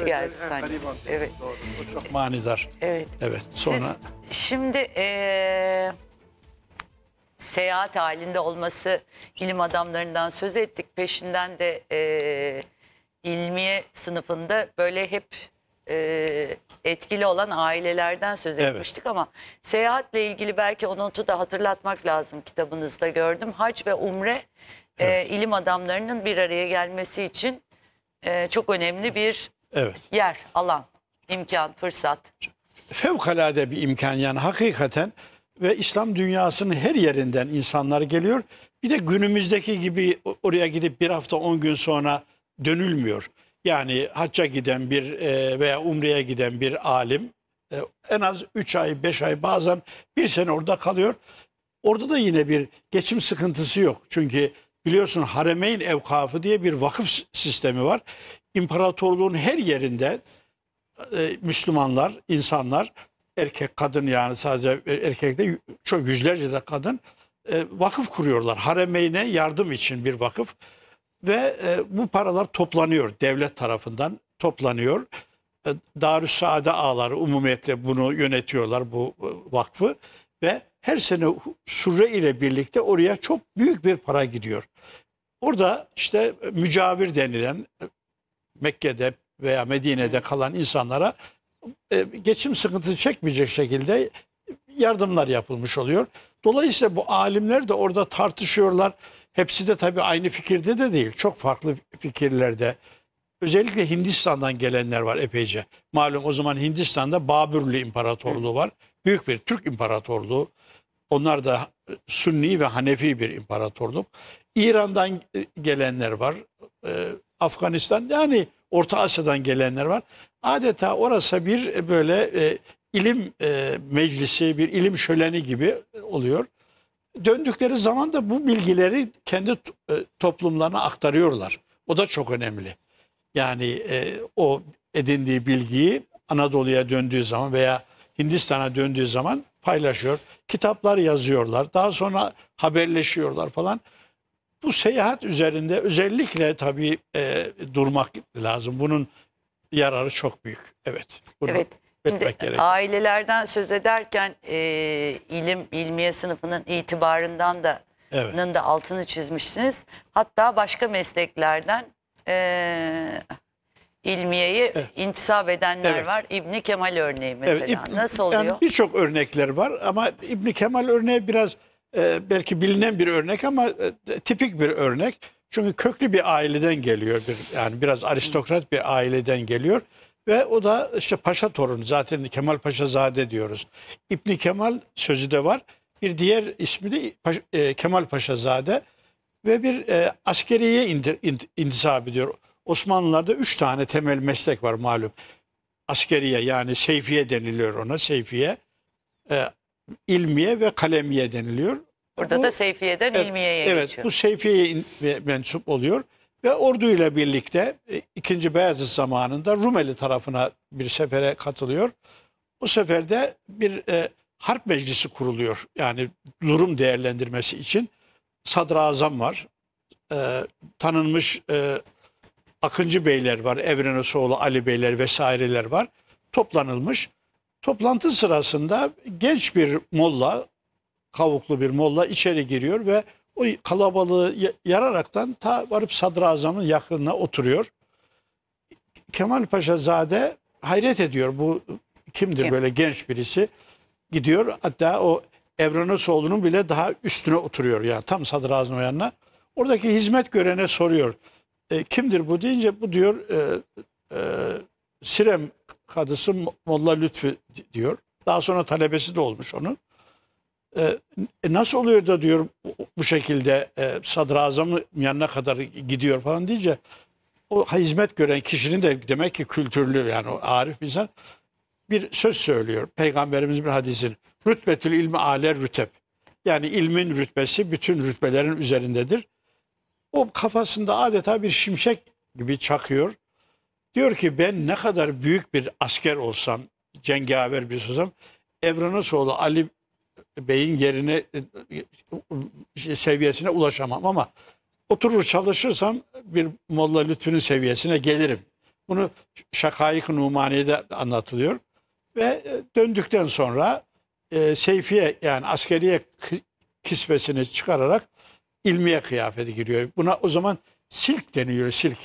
Birisi evet, geldi evet, sanki. Evet. Doğru. O çok manidar. Evet. Evet. Sonra Siz şimdi ee, seyahat halinde olması ilim adamlarından söz ettik. Peşinden de ee, ilmiye sınıfında böyle hep e, etkili olan ailelerden söz etmiştik evet. ama seyahatle ilgili belki onu da hatırlatmak lazım kitabınızda gördüm. Hac ve Umre e, evet. e, ilim adamlarının bir araya gelmesi için e, çok önemli bir Evet. Yer, alan, imkan, fırsat. Fevkalade bir imkan yani hakikaten ve İslam dünyasının her yerinden insanlar geliyor. Bir de günümüzdeki gibi oraya gidip bir hafta on gün sonra dönülmüyor. Yani hacca giden bir e, veya umreye giden bir alim e, en az 3 ay 5 ay bazen bir sene orada kalıyor. Orada da yine bir geçim sıkıntısı yok. Çünkü biliyorsun Haremeyn Evkafı diye bir vakıf sistemi var imparatorluğun her yerinde e, Müslümanlar, insanlar, erkek kadın yani sadece erkek de çok yüzlerce de kadın e, vakıf kuruyorlar. Haremeyne yardım için bir vakıf ve e, bu paralar toplanıyor devlet tarafından toplanıyor. E, Darüssaade ağları umumiyetle bunu yönetiyorlar bu e, vakfı ve her sene Surre ile birlikte oraya çok büyük bir para gidiyor. Orada işte mücavir denilen Mekke'de veya Medine'de kalan insanlara e, geçim sıkıntısı çekmeyecek şekilde yardımlar yapılmış oluyor. Dolayısıyla bu alimler de orada tartışıyorlar. Hepsi de tabii aynı fikirde de değil. Çok farklı fikirlerde. Özellikle Hindistan'dan gelenler var epeyce. Malum o zaman Hindistan'da Babürlü İmparatorluğu var. Büyük bir Türk İmparatorluğu. Onlar da Sünni ve Hanefi bir imparatorluk. İran'dan e, gelenler var. E, Afganistan yani Orta Asya'dan gelenler var. Adeta orası bir e, böyle e, ilim e, meclisi, bir ilim şöleni gibi oluyor. Döndükleri zaman da bu bilgileri kendi e, toplumlarına aktarıyorlar. O da çok önemli. Yani e, o edindiği bilgiyi Anadolu'ya döndüğü zaman veya Hindistan'a döndüğü zaman paylaşıyor. Kitaplar yazıyorlar. Daha sonra haberleşiyorlar falan. Bu seyahat üzerinde özellikle tabii e, durmak lazım. Bunun yararı çok büyük. Evet. Bunu evet. Şimdi ailelerden söz ederken e, ilim ilmiye sınıfının itibarından da evet. da altını çizmişsiniz. Hatta başka mesleklerden e, ilmiyeye evet. intisap edenler evet. var. İbni Kemal örneği mesela. Evet, İb Nasıl oluyor? Yani Birçok örnekler var ama İbni Kemal örneği biraz ee, belki bilinen bir örnek ama e, tipik bir örnek. Çünkü köklü bir aileden geliyor. Bir, yani biraz aristokrat bir aileden geliyor. Ve o da işte paşa torunu zaten Kemal Paşa Zade diyoruz. İbni Kemal sözü de var. Bir diğer ismi de Paşa, e, Kemal Paşa Zade ve bir e, askeriye indi, ind, intisap ediyor. Osmanlılarda üç tane temel meslek var malum. Askeriye yani seyfiye deniliyor ona seyfiye. E, ilmiye ve kalemiye deniliyor. Burada bu, da Seyfiye'den evet, ilmiyeye evet, geçiyor. Evet bu Seyfiye'ye mensup oluyor. Ve orduyla birlikte 2. E, Beyazıt zamanında Rumeli tarafına bir sefere katılıyor. O seferde bir e, harp meclisi kuruluyor. Yani durum değerlendirmesi için sadrazam var. E, tanınmış e, Akıncı Beyler var. Evrenosoğlu Ali Beyler vesaireler var. Toplanılmış Toplantı sırasında genç bir molla, kavuklu bir molla içeri giriyor ve o kalabalığı yararaktan ta varıp sadrazamın yakınına oturuyor. Kemal Paşa Zade hayret ediyor bu kimdir Kim? böyle genç birisi gidiyor hatta o Evranosoğlu'nun bile daha üstüne oturuyor yani tam sadrazamın yanına. Oradaki hizmet görene soruyor. E, kimdir bu deyince bu diyor e, e, Sirem kadısı Molla Lütfi diyor. Daha sonra talebesi de olmuş onun. E, e nasıl oluyor da diyor bu şekilde e, sadrazamın yanına kadar gidiyor falan deyince o hizmet gören kişinin de demek ki kültürlü yani o arif bir insan bir söz söylüyor. Peygamberimiz bir hadisin rütbetül ilmi aler rütep. Yani ilmin rütbesi bütün rütbelerin üzerindedir. O kafasında adeta bir şimşek gibi çakıyor. Diyor ki ben ne kadar büyük bir asker olsam, cengaver bir şey olsam, Evranosoğlu Ali Bey'in yerine e, e, seviyesine ulaşamam ama oturur çalışırsam bir Molla Lütfü'nün seviyesine gelirim. Bunu Şakayık Numani'de anlatılıyor. Ve e, döndükten sonra e, Seyfi'ye yani askeriye kisvesini çıkararak ilmiye kıyafeti giriyor. Buna o zaman silk deniyor silk.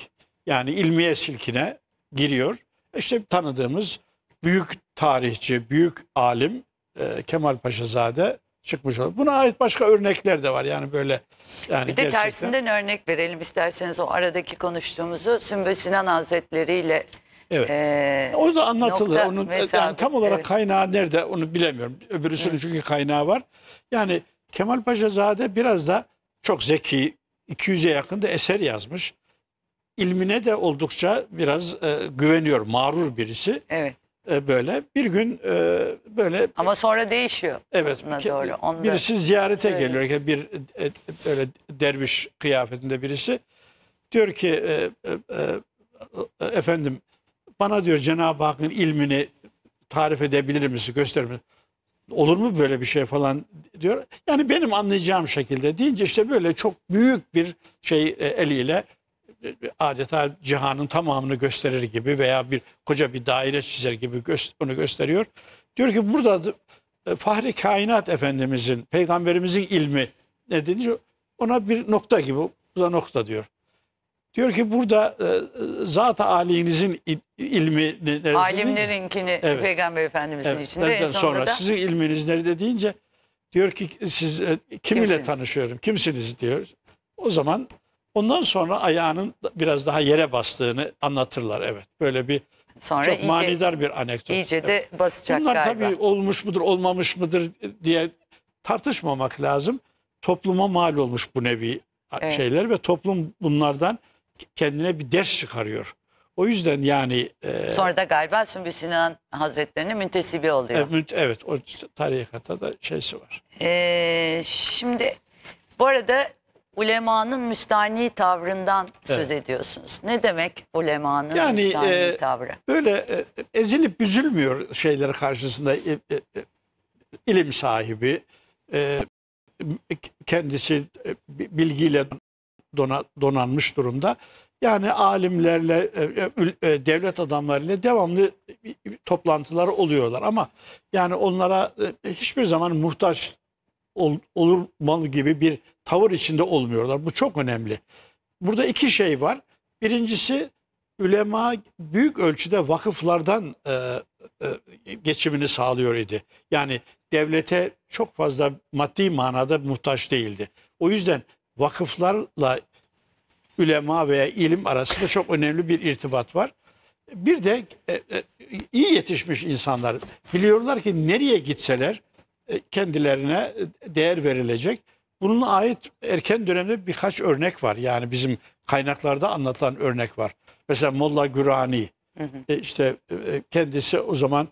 Yani ilmiye silkine giriyor. İşte tanıdığımız büyük tarihçi, büyük alim e, Kemal Paşazade çıkmış oldu. Buna ait başka örnekler de var yani böyle. Yani bir de gerçekten. tersinden örnek verelim isterseniz o aradaki konuştuğumuzu Sümbül Sinan Hazretleri ile Evet. Ee, o da anlatılır. Onun e, yani tam olarak evet. kaynağı nerede onu bilemiyorum. Öbürüsünün evet. çünkü kaynağı var. Yani Kemal Paşazade biraz da çok zeki, 200'e yakın da eser yazmış ilmine de oldukça biraz e, güveniyor. Mağrur birisi. Evet. E, böyle bir gün e, böyle Ama sonra değişiyor. evet sonuna doğru. Onu birisi ziyarete söyleyeyim. geliyor. Bir e, böyle derviş kıyafetinde birisi diyor ki e, e, e, efendim bana diyor Cenab-ı Hakk'ın ilmini tarif edebilir misin, gösterir misin? Olur mu böyle bir şey falan diyor. Yani benim anlayacağım şekilde deyince işte böyle çok büyük bir şey e, eliyle adeta cihanın tamamını gösterir gibi veya bir koca bir daire çizer gibi onu gösteriyor. Diyor ki burada e, Fahri Kainat Efendimizin, Peygamberimizin ilmi ne deyince ona bir nokta gibi, bu da nokta diyor. Diyor ki burada e, e zat-ı aliğinizin ilmi neresi? Alimlerinkini evet. Peygamber Efendimizin evet. içinde. Evet. En sonra da... sizin ilminiz nerede deyince diyor ki siz e, kim kimsiniz? ile tanışıyorum, kimsiniz diyor. O zaman Ondan sonra ayağının biraz daha yere bastığını anlatırlar evet. Böyle bir Sonra çok iyice, manidar bir anekdot. İyice evet. basacak Bunlar galiba. tabii olmuş mudur olmamış mıdır diye tartışmamak lazım. Topluma mal olmuş bu nevi evet. şeyler ve toplum bunlardan kendine bir ders çıkarıyor. O yüzden yani... E, Sonra da galiba Sümbül Sinan Hazretleri'nin müntesibi oluyor. Münt, evet o tarikata da şeysi var. Ee, şimdi bu arada ulemanın müstahni tavrından evet. söz ediyorsunuz. Ne demek ulemanın yani, müstahni e, tavrı? Böyle e, ezilip üzülmüyor şeyleri karşısında e, e, e, ilim sahibi, e, kendisi e, bilgiyle dona, donanmış durumda. Yani alimlerle, e, devlet adamlarıyla devamlı toplantılar oluyorlar ama yani onlara hiçbir zaman muhtaç ol, olur malı gibi bir tavır içinde olmuyorlar. Bu çok önemli. Burada iki şey var. Birincisi ülema büyük ölçüde vakıflardan e, e, geçimini sağlıyor idi. Yani devlete çok fazla maddi manada muhtaç değildi. O yüzden vakıflarla ülema veya ilim arasında çok önemli bir irtibat var. Bir de e, e, iyi yetişmiş insanlar biliyorlar ki nereye gitseler e, kendilerine e, değer verilecek. Bunun ait erken dönemde birkaç örnek var. Yani bizim kaynaklarda anlatılan örnek var. Mesela Molla Gürani hı hı. E, işte kendisi o zaman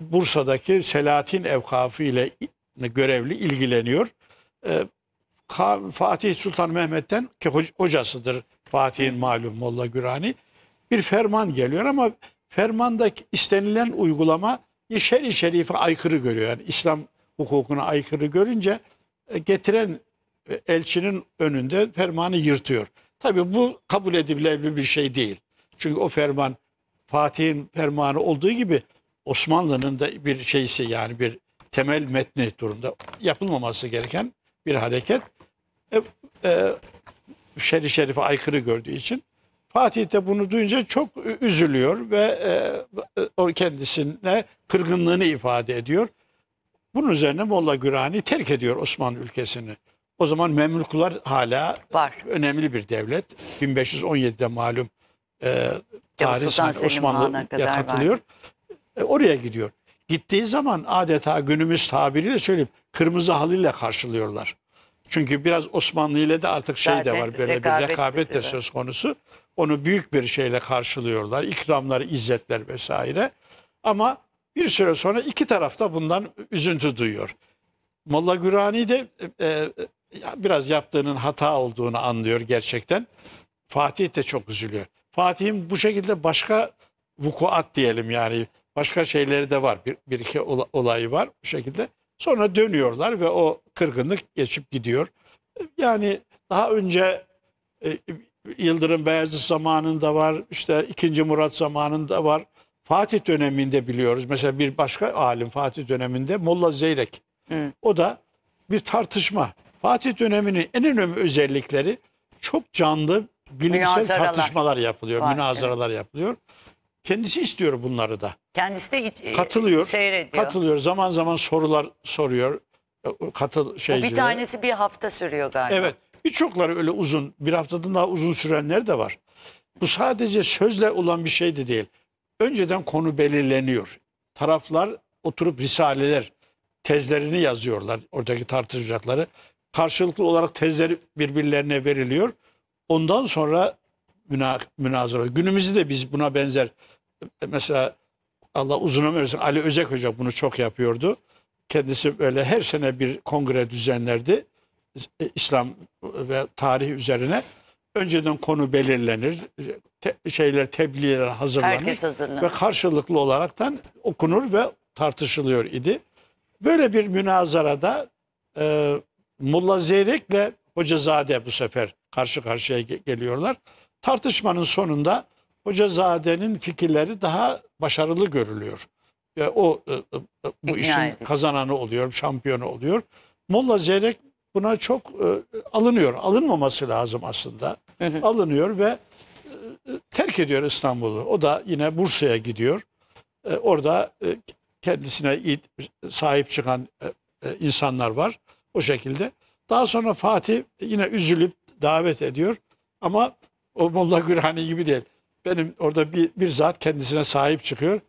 Bursa'daki Selahattin Evkafı ile görevli ilgileniyor. Fatih Sultan Mehmet'ten ki hocasıdır Fatih'in malum Molla Gürani. Bir ferman geliyor ama fermandaki istenilen uygulama şer-i şerife aykırı görüyor. Yani İslam hukukuna aykırı görünce e, getiren e, elçinin önünde fermanı yırtıyor. Tabii bu kabul edilebilir bir şey değil. Çünkü o ferman Fatih'in fermanı olduğu gibi Osmanlı'nın da bir şeysi yani bir temel metni durumda yapılmaması gereken bir hareket. E, e, Şerif Şerif'e aykırı gördüğü için Fatih de bunu duyunca çok üzülüyor ve e, e, o kendisine kırgınlığını ifade ediyor. Bunun üzerine Molla Gürani terk ediyor Osmanlı ülkesini. O zaman Memluklar hala Var. önemli bir devlet. 1517'de malum e, tarih hani Osmanlı'ya katılıyor. E, oraya gidiyor. Gittiği zaman adeta günümüz tabiriyle söyleyeyim kırmızı halıyla karşılıyorlar. Çünkü biraz Osmanlı ile de artık şey Zaten de var böyle rekabet bir rekabet de söz konusu. Onu büyük bir şeyle karşılıyorlar. İkramlar, izzetler vesaire. Ama bir süre sonra iki tarafta bundan üzüntü duyuyor. Molla Gürani de e, e biraz yaptığının hata olduğunu anlıyor gerçekten. Fatih de çok üzülüyor. Fatih'in bu şekilde başka vukuat diyelim yani başka şeyleri de var. Bir, bir iki olayı var bu şekilde. Sonra dönüyorlar ve o kırgınlık geçip gidiyor. Yani daha önce e, Yıldırım Beyazıt zamanında var, işte 2. Murat zamanında var. Fatih döneminde biliyoruz. Mesela bir başka alim Fatih döneminde Molla Zeyrek. Hı. O da bir tartışma. Fatih döneminin en önemli özellikleri çok canlı bilimsel tartışmalar yapılıyor, Var, münazaralar yapılıyor. Kendisi istiyor bunları da. Kendisi de iç, katılıyor. Seyrediyor. Katılıyor. Zaman zaman sorular soruyor. E, katıl şeycilere. bir tanesi bir hafta sürüyor galiba. Evet. Birçokları öyle uzun, bir haftadan daha uzun sürenler de var. Bu sadece sözle olan bir şey de değil önceden konu belirleniyor. Taraflar oturup risaleler, tezlerini yazıyorlar oradaki tartışacakları. Karşılıklı olarak tezler birbirlerine veriliyor. Ondan sonra müna, münazara. Günümüzde de biz buna benzer mesela Allah uzun ömür versin Ali Özek Hoca bunu çok yapıyordu. Kendisi böyle her sene bir kongre düzenlerdi. İslam ve tarih üzerine önceden konu belirlenir te, şeyler, tebliğler hazırlanır. Herkes hazırlanır. Ve karşılıklı olaraktan okunur ve tartışılıyor idi. Böyle bir münazarada e, Mulla Hoca Zade bu sefer karşı karşıya geliyorlar. Tartışmanın sonunda Hoca Zade'nin fikirleri daha başarılı görülüyor. E, o e, e, bu İkna işin edin. kazananı oluyor, şampiyonu oluyor. Molla Zeyrek buna çok e, alınıyor. Alınmaması lazım aslında. Alınıyor ve terk ediyor İstanbul'u. O da yine Bursa'ya gidiyor. E, orada e, kendisine sahip çıkan e, insanlar var. O şekilde. Daha sonra Fatih yine üzülüp davet ediyor. Ama o Molla Gürhani gibi değil. Benim orada bir, bir zat kendisine sahip çıkıyor.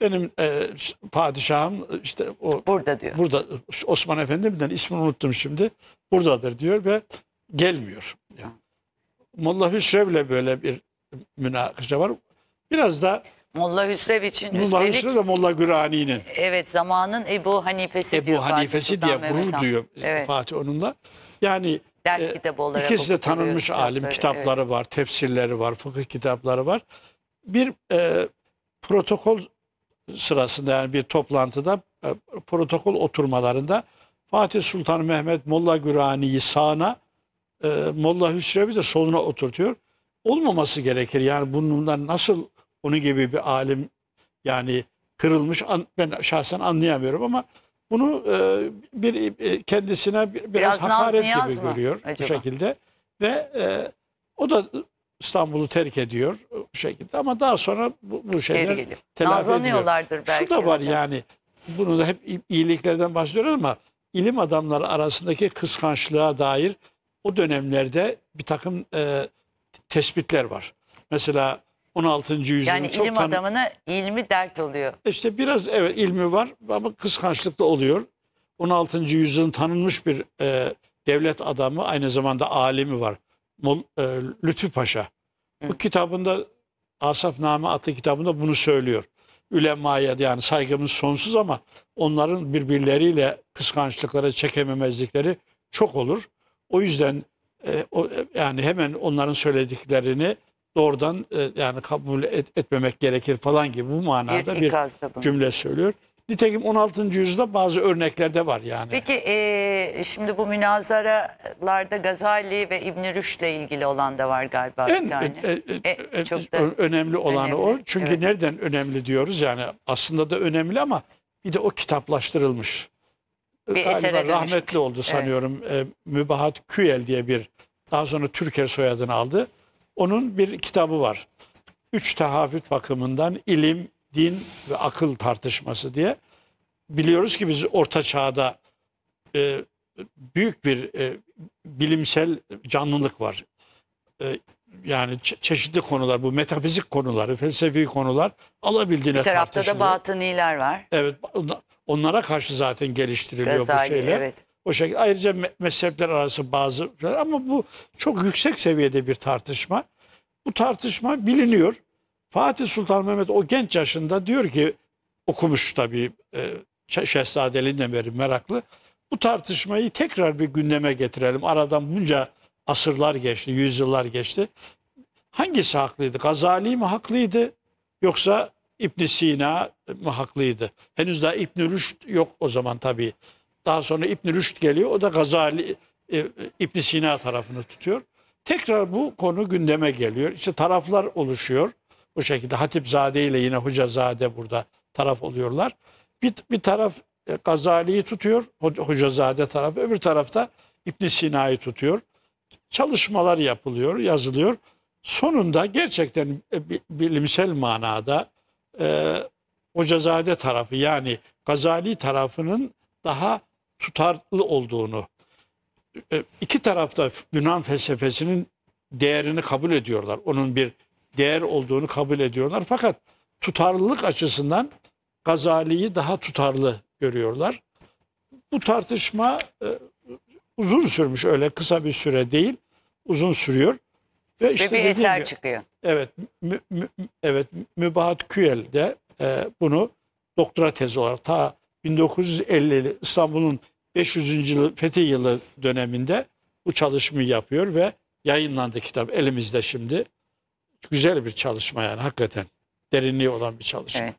Benim e, padişahım işte o burada diyor. Burada Osman Efendi'mden ismini unuttum şimdi. Buradadır diyor ve gelmiyor. Yani. Molla Hüsrev böyle bir münakaşa var. Biraz da Molla Hüsrev için Molla üstelik Hüsrev ve Molla Gürani'nin evet zamanın Ebu Hanifesi Ebu diyor. Hanifesi Fatih diye gurur Mehmet duyuyor Evet. Fatih onunla. Yani Ders e, kitabı olarak ikisi de tanınmış kitapları, alim kitapları var, tefsirleri var, fıkıh kitapları var. Bir e, protokol sırasında yani bir toplantıda e, protokol oturmalarında Fatih Sultan Mehmet Molla Gürani'yi sağına, e, Molla Hüsrev'i de soluna oturtuyor olmaması gerekir. Yani bundan nasıl onun gibi bir alim yani kırılmış ben şahsen anlayamıyorum ama bunu e, bir e, kendisine biraz, biraz hakaret gibi görüyor acaba? bu şekilde ve e, o da İstanbul'u terk ediyor bu şekilde ama daha sonra bu, bu şeyler telafi ediyor. Belki Şu da var hocam. yani bunu da hep iyiliklerden bahsediyoruz ama ilim adamları arasındaki kıskançlığa dair o dönemlerde bir takım e, tespitler var. Mesela 16. yüzyılın Yani çok ilim tan- adamına ilmi dert oluyor. İşte biraz evet ilmi var ama kıskançlık da oluyor. 16. yüzyılın tanınmış bir e, devlet adamı aynı zamanda alimi var. Mol, e, Lütfü Paşa. Bu kitabında Asaf Name adlı kitabında bunu söylüyor. Ülemaya yani saygımız sonsuz ama onların birbirleriyle kıskançlıkları, çekememezlikleri çok olur. O yüzden e, e, yani hemen onların söylediklerini doğrudan e, yani kabul et, etmemek gerekir falan gibi bu manada bir, bir cümle söylüyor. Nitekim 16. yüzyılda bazı örneklerde var yani. Peki e, şimdi bu münazaralarda Gazali ve İbn Rüşd ile ilgili olan da var galiba en, bir tane. E, e, e, çok da önemli olanı o. Çünkü evet. nereden önemli diyoruz yani aslında da önemli ama bir de o kitaplaştırılmış bir esere rahmetli dönüştü. oldu sanıyorum. Evet. Mübahat Küyel diye bir daha sonra Türker soyadını aldı. Onun bir kitabı var. Üç tehafüt bakımından ilim, din ve akıl tartışması diye. Biliyoruz ki biz orta çağda e, büyük bir e, bilimsel canlılık var. E, yani çe- çeşitli konular, bu metafizik konuları, felsefi konular alabildiğine tartışılıyor. Bir tarafta tartışılıyor. da batıniler var. Evet, Onlara karşı zaten geliştiriliyor Gazali, bu şeyler. Evet. O şekilde ayrıca mezhepler arası bazı ama bu çok yüksek seviyede bir tartışma. Bu tartışma biliniyor. Fatih Sultan Mehmet o genç yaşında diyor ki okumuş tabii e, Şehzadeliğinden beri meraklı. Bu tartışmayı tekrar bir gündeme getirelim. Aradan bunca asırlar geçti, yüzyıllar geçti. Hangisi haklıydı? Gazali mi haklıydı? Yoksa İbn Sina mı haklıydı? Henüz daha İbn Rüşd yok o zaman tabii. Daha sonra İbn Rüşd geliyor. O da Gazali, e, İbn Sina tarafını tutuyor. Tekrar bu konu gündeme geliyor. İşte taraflar oluşuyor. Bu şekilde Hatipzade ile yine Hocazade burada taraf oluyorlar. Bir, bir taraf e, Gazali'yi tutuyor, Hocazade tarafı. Öbür tarafta İbn Sina'yı tutuyor. Çalışmalar yapılıyor, yazılıyor. Sonunda gerçekten e, bilimsel manada e, Hocazade tarafı yani Gazali tarafının daha tutarlı olduğunu, e, iki tarafta Yunan felsefesinin değerini kabul ediyorlar. Onun bir değer olduğunu kabul ediyorlar. Fakat tutarlılık açısından Gazali'yi daha tutarlı görüyorlar. Bu tartışma e, uzun sürmüş öyle kısa bir süre değil, uzun sürüyor. Ve, işte bir eser gibi, çıkıyor. Evet, mü, mü, evet Mübahat Küyel de e, bunu doktora tezi olarak ta 1950'li İstanbul'un 500. yılı, fethi yılı döneminde bu çalışmayı yapıyor ve yayınlandı kitap elimizde şimdi. Güzel bir çalışma yani hakikaten derinliği olan bir çalışma. Evet.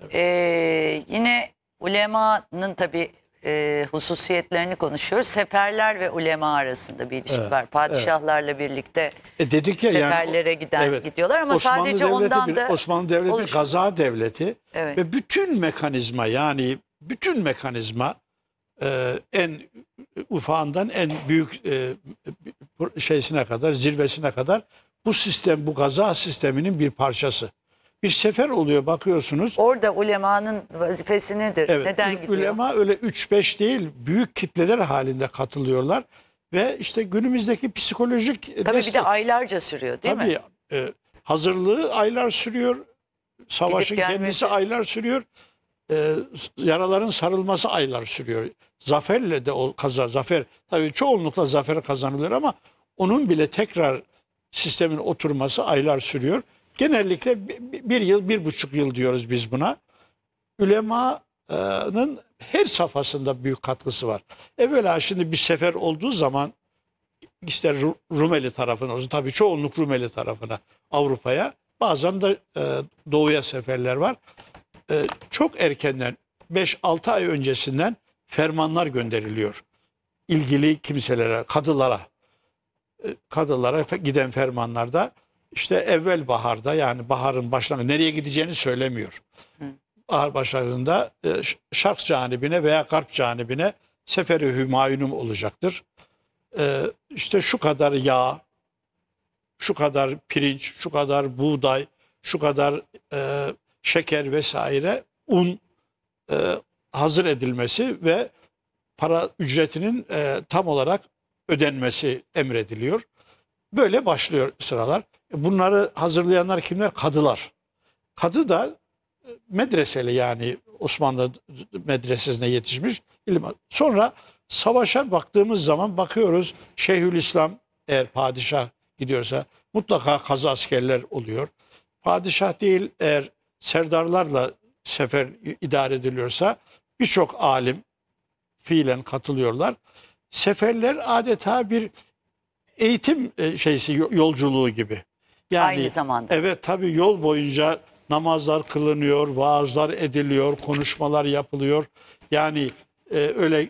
evet. Ee, yine ulemanın tabii e, hususiyetlerini konuşuyoruz. Seferler ve ulema arasında bir ilişki evet, var. Padişahlarla birlikte E dedik ya yani- seferlere giden Evet. gidiyorlar ama Osmanlı sadece Devleti ondan bir- da Osmanlı Devleti bir gaza devleti Evet. ve bütün mekanizma yani bütün mekanizma e, en ufağından en büyük e, şeysine kadar zirvesine kadar bu sistem bu gaza sisteminin bir parçası bir sefer oluyor bakıyorsunuz. Orada ulemanın vazifesi nedir? Evet, Neden gidiyor? Ulema öyle 3-5 değil büyük kitleler halinde katılıyorlar. Ve işte günümüzdeki psikolojik Tabii destek. bir de aylarca sürüyor değil Tabii, mi? Tabii e, hazırlığı aylar sürüyor. Savaşın kendisi aylar sürüyor. E, yaraların sarılması aylar sürüyor. Zaferle de o kaza zafer. Tabii çoğunlukla zafer kazanılıyor ama onun bile tekrar sistemin oturması aylar sürüyor. Genellikle bir yıl, bir buçuk yıl diyoruz biz buna. ülema'nın her safhasında büyük katkısı var. Evvela şimdi bir sefer olduğu zaman ister Rumeli tarafına olsun, tabii çoğunluk Rumeli tarafına, Avrupa'ya, bazen de e, doğuya seferler var. E, çok erkenden, 5-6 ay öncesinden fermanlar gönderiliyor. ilgili kimselere, kadılara, e, kadılara giden fermanlarda işte evvel baharda yani baharın başlangıcı nereye gideceğini söylemiyor. Hı. Bahar başlarında e, Şark canibine veya Garp canibine seferi hümayunum olacaktır. E, işte şu kadar yağ, şu kadar pirinç, şu kadar buğday, şu kadar e, şeker vesaire un hazır edilmesi ve para ücretinin tam olarak ödenmesi emrediliyor. Böyle başlıyor sıralar. Bunları hazırlayanlar kimler? Kadılar. Kadı da e, medreseli yani Osmanlı medresesine yetişmiş Sonra savaşa baktığımız zaman bakıyoruz Şeyhülislam eğer padişah gidiyorsa mutlaka kazı askerler oluyor. Padişah değil eğer serdarlarla sefer idare ediliyorsa birçok alim fiilen katılıyorlar. Seferler adeta bir eğitim e, şeysi yolculuğu gibi. Yani, Aynı zamanda. Evet tabii yol boyunca namazlar kılınıyor, vaazlar ediliyor, konuşmalar yapılıyor. Yani e, öyle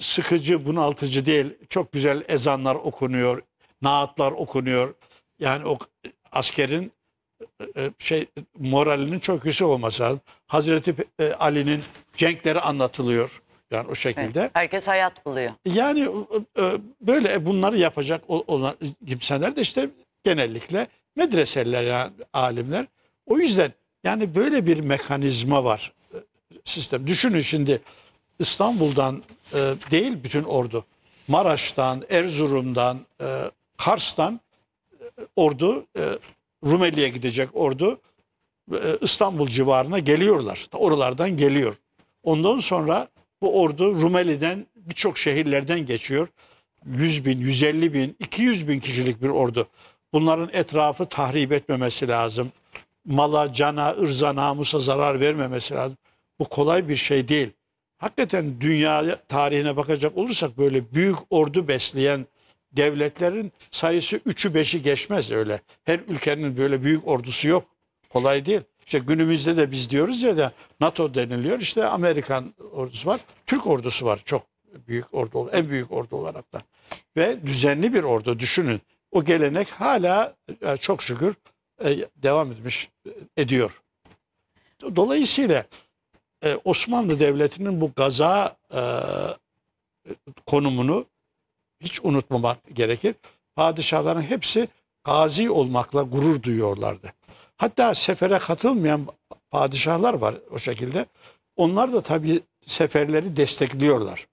sıkıcı, bunaltıcı değil. Çok güzel ezanlar okunuyor, naatlar okunuyor. Yani o askerin e, e, şey moralinin çok yüksek olması lazım. Hazreti e, Ali'nin cenkleri anlatılıyor. Yani o şekilde. Evet, herkes hayat buluyor. Yani böyle bunları yapacak olan kimseler de işte genellikle medreseler yani alimler. O yüzden yani böyle bir mekanizma var e, sistem. Düşünün şimdi İstanbul'dan e, değil bütün ordu. Maraş'tan, Erzurum'dan, e, Kars'tan e, ordu e, Rumeli'ye gidecek ordu e, İstanbul civarına geliyorlar. Oralardan geliyor. Ondan sonra bu ordu Rumeli'den birçok şehirlerden geçiyor. 100 bin, 150 bin, 200 bin kişilik bir ordu bunların etrafı tahrip etmemesi lazım. Mala, cana, ırza, namusa zarar vermemesi lazım. Bu kolay bir şey değil. Hakikaten dünya tarihine bakacak olursak böyle büyük ordu besleyen devletlerin sayısı 3'ü 5'i geçmez öyle. Her ülkenin böyle büyük ordusu yok. Kolay değil. İşte günümüzde de biz diyoruz ya da NATO deniliyor. İşte Amerikan ordusu var. Türk ordusu var çok büyük ordu en büyük ordu olarak da. Ve düzenli bir ordu düşünün o gelenek hala e, çok şükür e, devam etmiş e, ediyor. Dolayısıyla Osmanlı Devleti'nin bu gaza konumunu hiç unutmamak gerekir. Padişahların hepsi gazi olmakla gurur duyuyorlardı. Hatta sefere katılmayan padişahlar var o şekilde. Onlar da tabii seferleri destekliyorlar.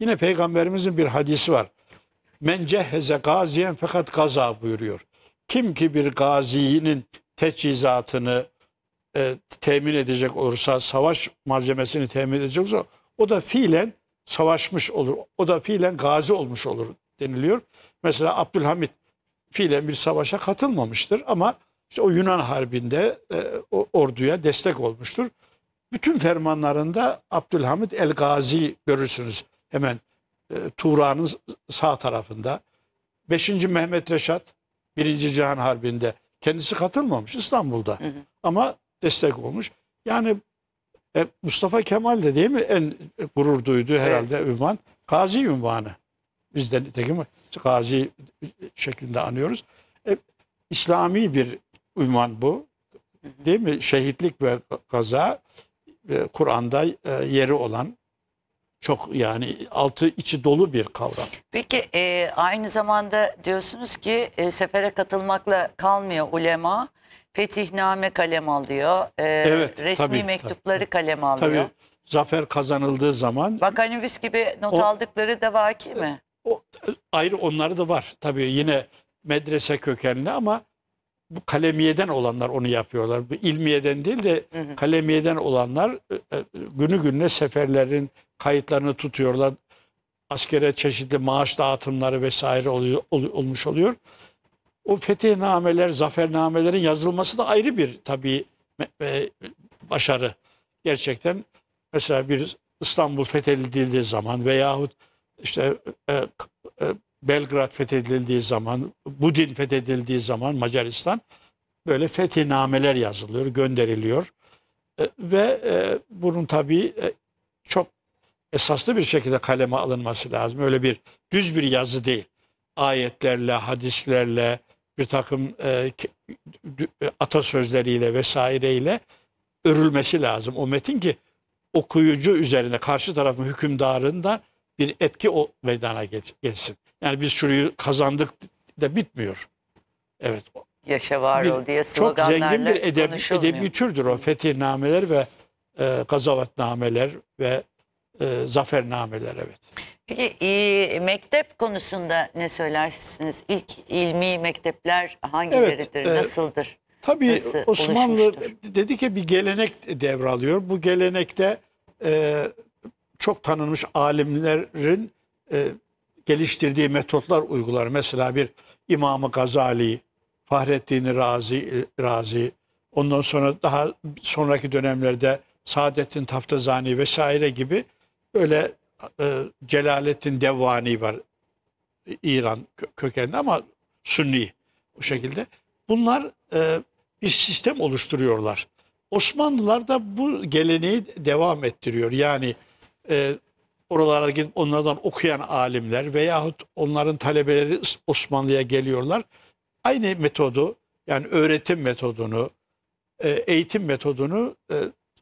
Yine peygamberimizin bir hadisi var. Men cehheze gaziyen fakat gaza buyuruyor. Kim ki bir gazinin teçhizatını e, temin edecek olursa, savaş malzemesini temin edecek olursa o da fiilen savaşmış olur. O da fiilen gazi olmuş olur deniliyor. Mesela Abdülhamit fiilen bir savaşa katılmamıştır ama işte o Yunan Harbi'nde e, o orduya destek olmuştur. Bütün fermanlarında Abdülhamit El Gazi görürsünüz hemen. E, Tuğra'nın sağ tarafında. 5. Mehmet Reşat 1. Cihan Harbi'nde kendisi katılmamış İstanbul'da hı hı. ama destek olmuş. Yani e, Mustafa Kemal de değil mi en gurur duyduğu herhalde evet. ünvan Gazi ünvanı. Biz de nitekim Gazi şeklinde anıyoruz. E, İslami bir ünvan bu. Değil mi? Şehitlik ve kaza Kur'an'da e, yeri olan çok yani altı içi dolu bir kavram. Peki e, aynı zamanda diyorsunuz ki e, sefere katılmakla kalmıyor ulema. Fetihname kalem alıyor. E, evet, resmi tabii, mektupları tabii, kalem alıyor. Tabii zafer kazanıldığı zaman. Bakanüvis gibi not o, aldıkları da var ki mi? O, ayrı onları da var. Tabii yine medrese kökenli ama bu kalemiyeden olanlar onu yapıyorlar. Bu ilmiyeden değil de hı hı. kalemiyeden olanlar e, e, günü gününe seferlerin kayıtlarını tutuyorlar. Askere çeşitli maaş dağıtımları vesaire oluyor, ol, olmuş oluyor. O fetihnameler, zafernamelerin yazılması da ayrı bir tabii e, başarı. Gerçekten mesela bir İstanbul fethedildiği zaman veyahut işte e, e, Belgrad fethedildiği zaman, Budin fethedildiği zaman Macaristan böyle fethinameler yazılıyor, gönderiliyor. E, ve e, bunun tabii e, çok esaslı bir şekilde kaleme alınması lazım. Öyle bir düz bir yazı değil. Ayetlerle, hadislerle, bir takım e, e atasözleriyle vesaireyle örülmesi lazım. O metin ki okuyucu üzerinde karşı tarafın hükümdarında bir etki o meydana geçsin. Yani biz şurayı kazandık da bitmiyor. Evet. Yaşa var bir, ol diye sloganlarla Çok zengin bir edebi, edebi türdür o. fetih Fetihnameler ve e, gazavatnameler ve e, zafernameler evet. Peki e, mektep konusunda ne söylersiniz? İlk ilmi mektepler hangileridir, evet, e, nasıldır? Tabii Nasıl Osmanlı oluşmuştur? dedi ki bir gelenek devralıyor. Bu gelenekte e, çok tanınmış alimlerin e, geliştirdiği metotlar uygular. Mesela bir İmam-ı Gazali, Fahrettin Razi, e, Razi, ondan sonra daha sonraki dönemlerde Saadettin Taftazani vesaire gibi Öyle e, Celalettin Devvani var İran kökenli ama Sünni bu şekilde. Bunlar e, bir sistem oluşturuyorlar. Osmanlılar da bu geleneği devam ettiriyor. Yani e, oralara gidip onlardan okuyan alimler veyahut onların talebeleri Osmanlı'ya geliyorlar. Aynı metodu yani öğretim metodunu, e, eğitim metodunu e,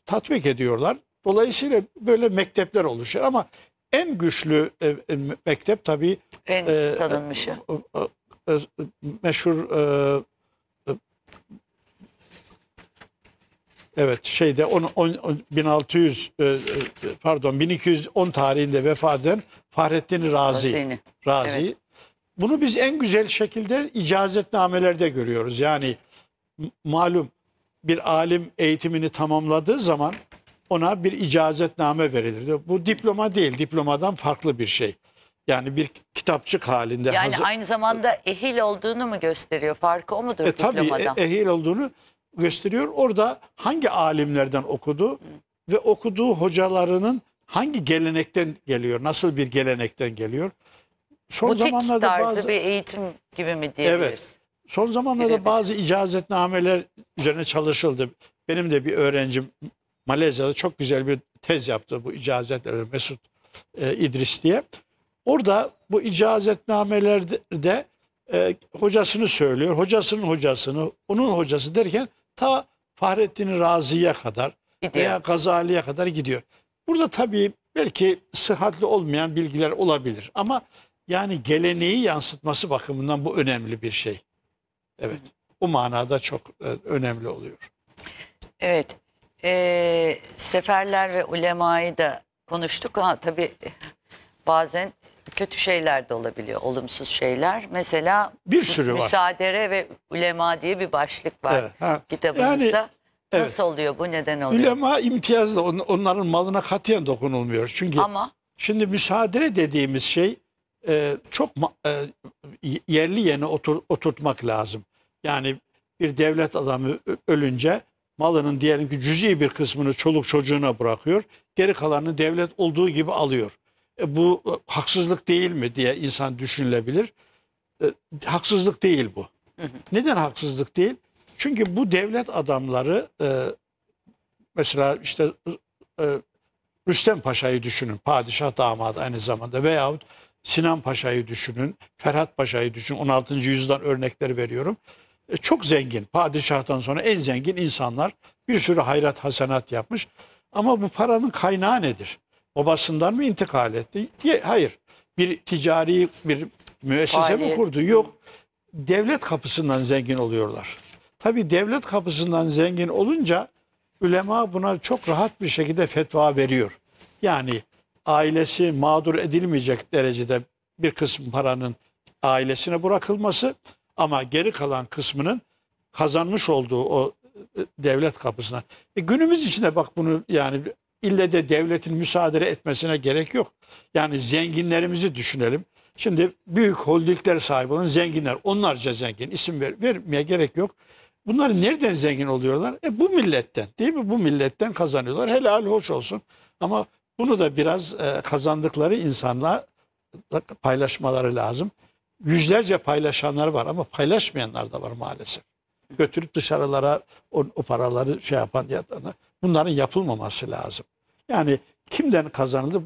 tatbik ediyorlar. Dolayısıyla böyle mektepler oluşuyor ama en güçlü e, e, mektep tabii en e, tanınmışı. E, e, meşhur e, e Evet şeyde 10, 10, 1600 e, pardon 1210 tarihinde vefat eden Fahrettin Razi. Razi. Evet. Bunu biz en güzel şekilde icazetnamelerde görüyoruz. Yani malum bir alim eğitimini tamamladığı zaman ona bir icazetname verilirdi. Bu diploma değil, diplomadan farklı bir şey. Yani bir kitapçık halinde. Yani hazır... aynı zamanda ehil olduğunu mu gösteriyor? Farkı o mudur e, diplomadan? Tabii e, ehil olduğunu gösteriyor. Orada hangi alimlerden okudu ve okuduğu hocalarının hangi gelenekten geliyor, nasıl bir gelenekten geliyor? Son zamanlarda tarzı bazı... bir eğitim gibi mi diyebiliriz? Evet. Son zamanlarda bazı icazetnameler üzerine çalışıldı. Benim de bir öğrencim Malezya'da çok güzel bir tez yaptı bu icazetname Mesut e, İdris diye. Orada bu icazetnamelerde e, hocasını söylüyor. Hocasının hocasını, onun hocası derken ta Fahrettin Razi'ye kadar gidiyor. veya Gazali'ye kadar gidiyor. Burada tabii belki sıhhatli olmayan bilgiler olabilir ama yani geleneği yansıtması bakımından bu önemli bir şey. Evet. O manada çok e, önemli oluyor. Evet e, seferler ve ulemayı da konuştuk. Ha, tabii bazen kötü şeyler de olabiliyor, olumsuz şeyler. Mesela bir sürü müsaadere var. ve ulema diye bir başlık var evet, ha. Yani, evet. Nasıl oluyor bu neden oluyor? Ulema imtiyazlı on, onların malına katiyen dokunulmuyor. Çünkü Ama, şimdi müsaadere dediğimiz şey e, çok e, yerli yerine otur, oturtmak lazım. Yani bir devlet adamı ölünce malının diyelim ki cüzi bir kısmını çoluk çocuğuna bırakıyor. Geri kalanını devlet olduğu gibi alıyor. E, bu e, haksızlık değil mi diye insan düşünülebilir. E, haksızlık değil bu. Neden haksızlık değil? Çünkü bu devlet adamları e, mesela işte e, Rüstem Paşa'yı düşünün, padişah damadı aynı zamanda veyahut Sinan Paşa'yı düşünün, Ferhat Paşa'yı düşünün. 16. yüzyıldan örnekler veriyorum. E, çok zengin. Padişah'tan sonra en zengin insanlar bir sürü hayrat hasenat yapmış. Ama bu paranın kaynağı nedir? Babasından mı intikal etti? Hayır. Bir ticari bir müessese mi kurdu? Yok. Devlet kapısından zengin oluyorlar. Tabii devlet kapısından zengin olunca ülema buna çok rahat bir şekilde fetva veriyor. Yani ailesi mağdur edilmeyecek derecede bir kısım paranın ailesine bırakılması ama geri kalan kısmının kazanmış olduğu o e, devlet kapısına. E günümüz içinde bak bunu yani ille de devletin müsaade etmesine gerek yok. Yani zenginlerimizi düşünelim. Şimdi büyük holdingler sahibi olan zenginler, onlarca zengin, isim ver, vermeye gerek yok. Bunlar nereden zengin oluyorlar? E bu milletten değil mi? Bu milletten kazanıyorlar. Helal hoş olsun. Ama bunu da biraz e, kazandıkları insanla paylaşmaları lazım yüzlerce paylaşanlar var ama paylaşmayanlar da var maalesef. Götürüp dışarılara o, o paraları şey yapan yatanlar. Bunların yapılmaması lazım. Yani kimden kazanıldı?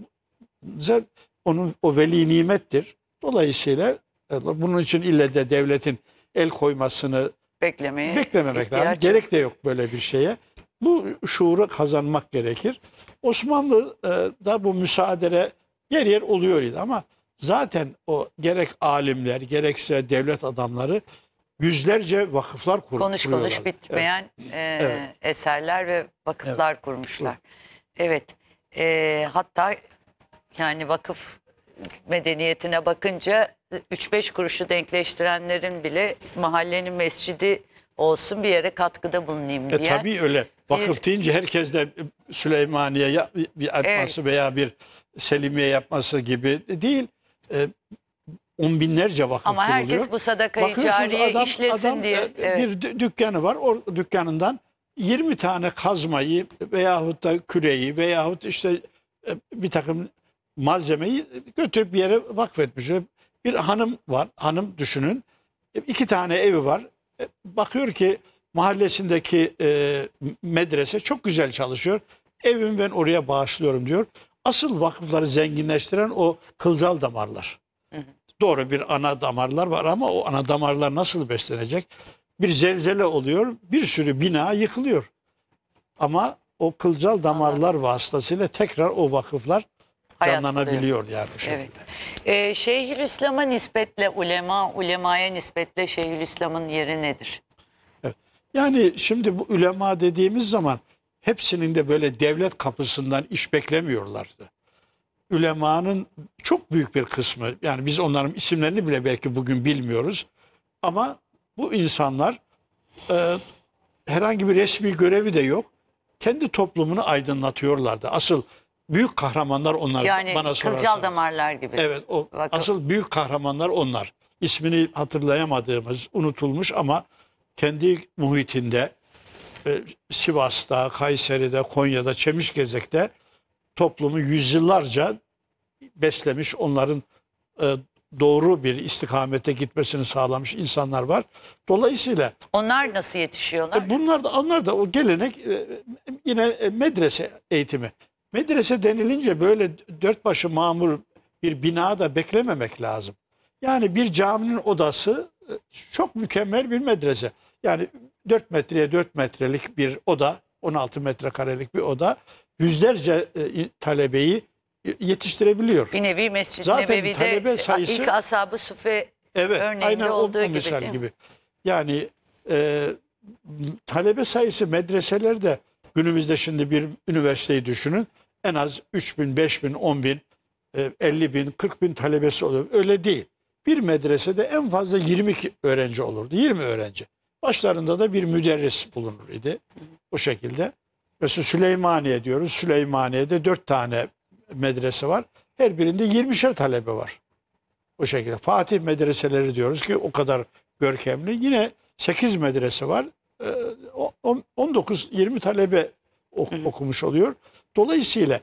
Onun, o veli nimettir. Dolayısıyla e, bunun için ille de devletin el koymasını Beklemeye beklememek lazım. Gerek de yok böyle bir şeye. Bu şuuru kazanmak gerekir. Osmanlı'da e, bu müsaadere yer yer oluyor idi ama Zaten o gerek alimler gerekse devlet adamları yüzlerce vakıflar kur konuş, kuruyorlar. Konuş konuş bitmeyen evet. E, eserler ve vakıflar evet. kurmuşlar. Evet. E, hatta yani vakıf medeniyetine bakınca 3-5 kuruşu denkleştirenlerin bile mahallenin mescidi olsun bir yere katkıda bulunayım diye. E, tabii öyle. Vakıf bir, deyince herkes de Süleymaniye yapması evet. veya bir Selimiye yapması gibi değil e, on binlerce vakıf Ama herkes kuruluyor. bu sadakayı cariye adam, işlesin adam, diye. E, evet. Bir dükkanı var. O dükkanından 20 tane kazmayı veyahut da küreyi veyahut işte e, bir takım malzemeyi götürüp bir yere vakfetmiş. Bir hanım var. Hanım düşünün. E, iki tane evi var. bakıyor ki mahallesindeki medrese çok güzel çalışıyor. Evimi ben oraya bağışlıyorum diyor. Asıl vakıfları zenginleştiren o kılcal damarlar. Hı hı. Doğru bir ana damarlar var ama o ana damarlar nasıl beslenecek? Bir zelzele oluyor, bir sürü bina yıkılıyor. Ama o kılcal damarlar vasıtasıyla tekrar o vakıflar canlanabiliyor oluyor. yani. Evet. Ee, Şeyhülislam'a nispetle ulema, ulemaya nispetle Şeyhülislam'ın yeri nedir? Evet. Yani şimdi bu ulema dediğimiz zaman hepsinin de böyle devlet kapısından iş beklemiyorlardı. Ülemanın çok büyük bir kısmı yani biz onların isimlerini bile belki bugün bilmiyoruz ama bu insanlar e, herhangi bir resmi görevi de yok. Kendi toplumunu aydınlatıyorlardı. Asıl büyük kahramanlar onlar yani bana sorarsan. Yani kılcal damarlar gibi. Evet o Vakıf. asıl büyük kahramanlar onlar. İsmini hatırlayamadığımız unutulmuş ama kendi muhitinde e, Sivas'ta, Kayseri'de, Konya'da, Çemişgezek'te toplumu yüzyıllarca beslemiş, onların e, doğru bir istikamete gitmesini sağlamış insanlar var. Dolayısıyla onlar nasıl yetişiyorlar? E, bunlar da onlar da o gelenek yine medrese eğitimi. Medrese denilince böyle dört başı mamur bir binada beklememek lazım. Yani bir caminin odası çok mükemmel bir medrese. Yani 4 metreye 4 metrelik bir oda, 16 metrekarelik bir oda yüzlerce e, talebeyi yetiştirebiliyor. Bir nevi mescid Zaten Nebevi'de talebe e, sayısı, ilk asabı sufe evet, örneğinde aynen olduğu o, gibi, değil gibi. Yani e, talebe sayısı medreselerde günümüzde şimdi bir üniversiteyi düşünün. En az 3 bin, 5 bin, 10 bin, 50 e, bin, 40 bin talebesi oluyor. Öyle değil. Bir medresede en fazla 20 öğrenci olurdu. 20 öğrenci. Başlarında da bir müderris bulunur idi. O şekilde. Mesela Süleymaniye diyoruz. Süleymaniye'de dört tane medrese var. Her birinde 20'şer talebe var. O şekilde. Fatih medreseleri diyoruz ki o kadar görkemli. Yine 8 medrese var. 19-20 ee, talebe okumuş oluyor. Dolayısıyla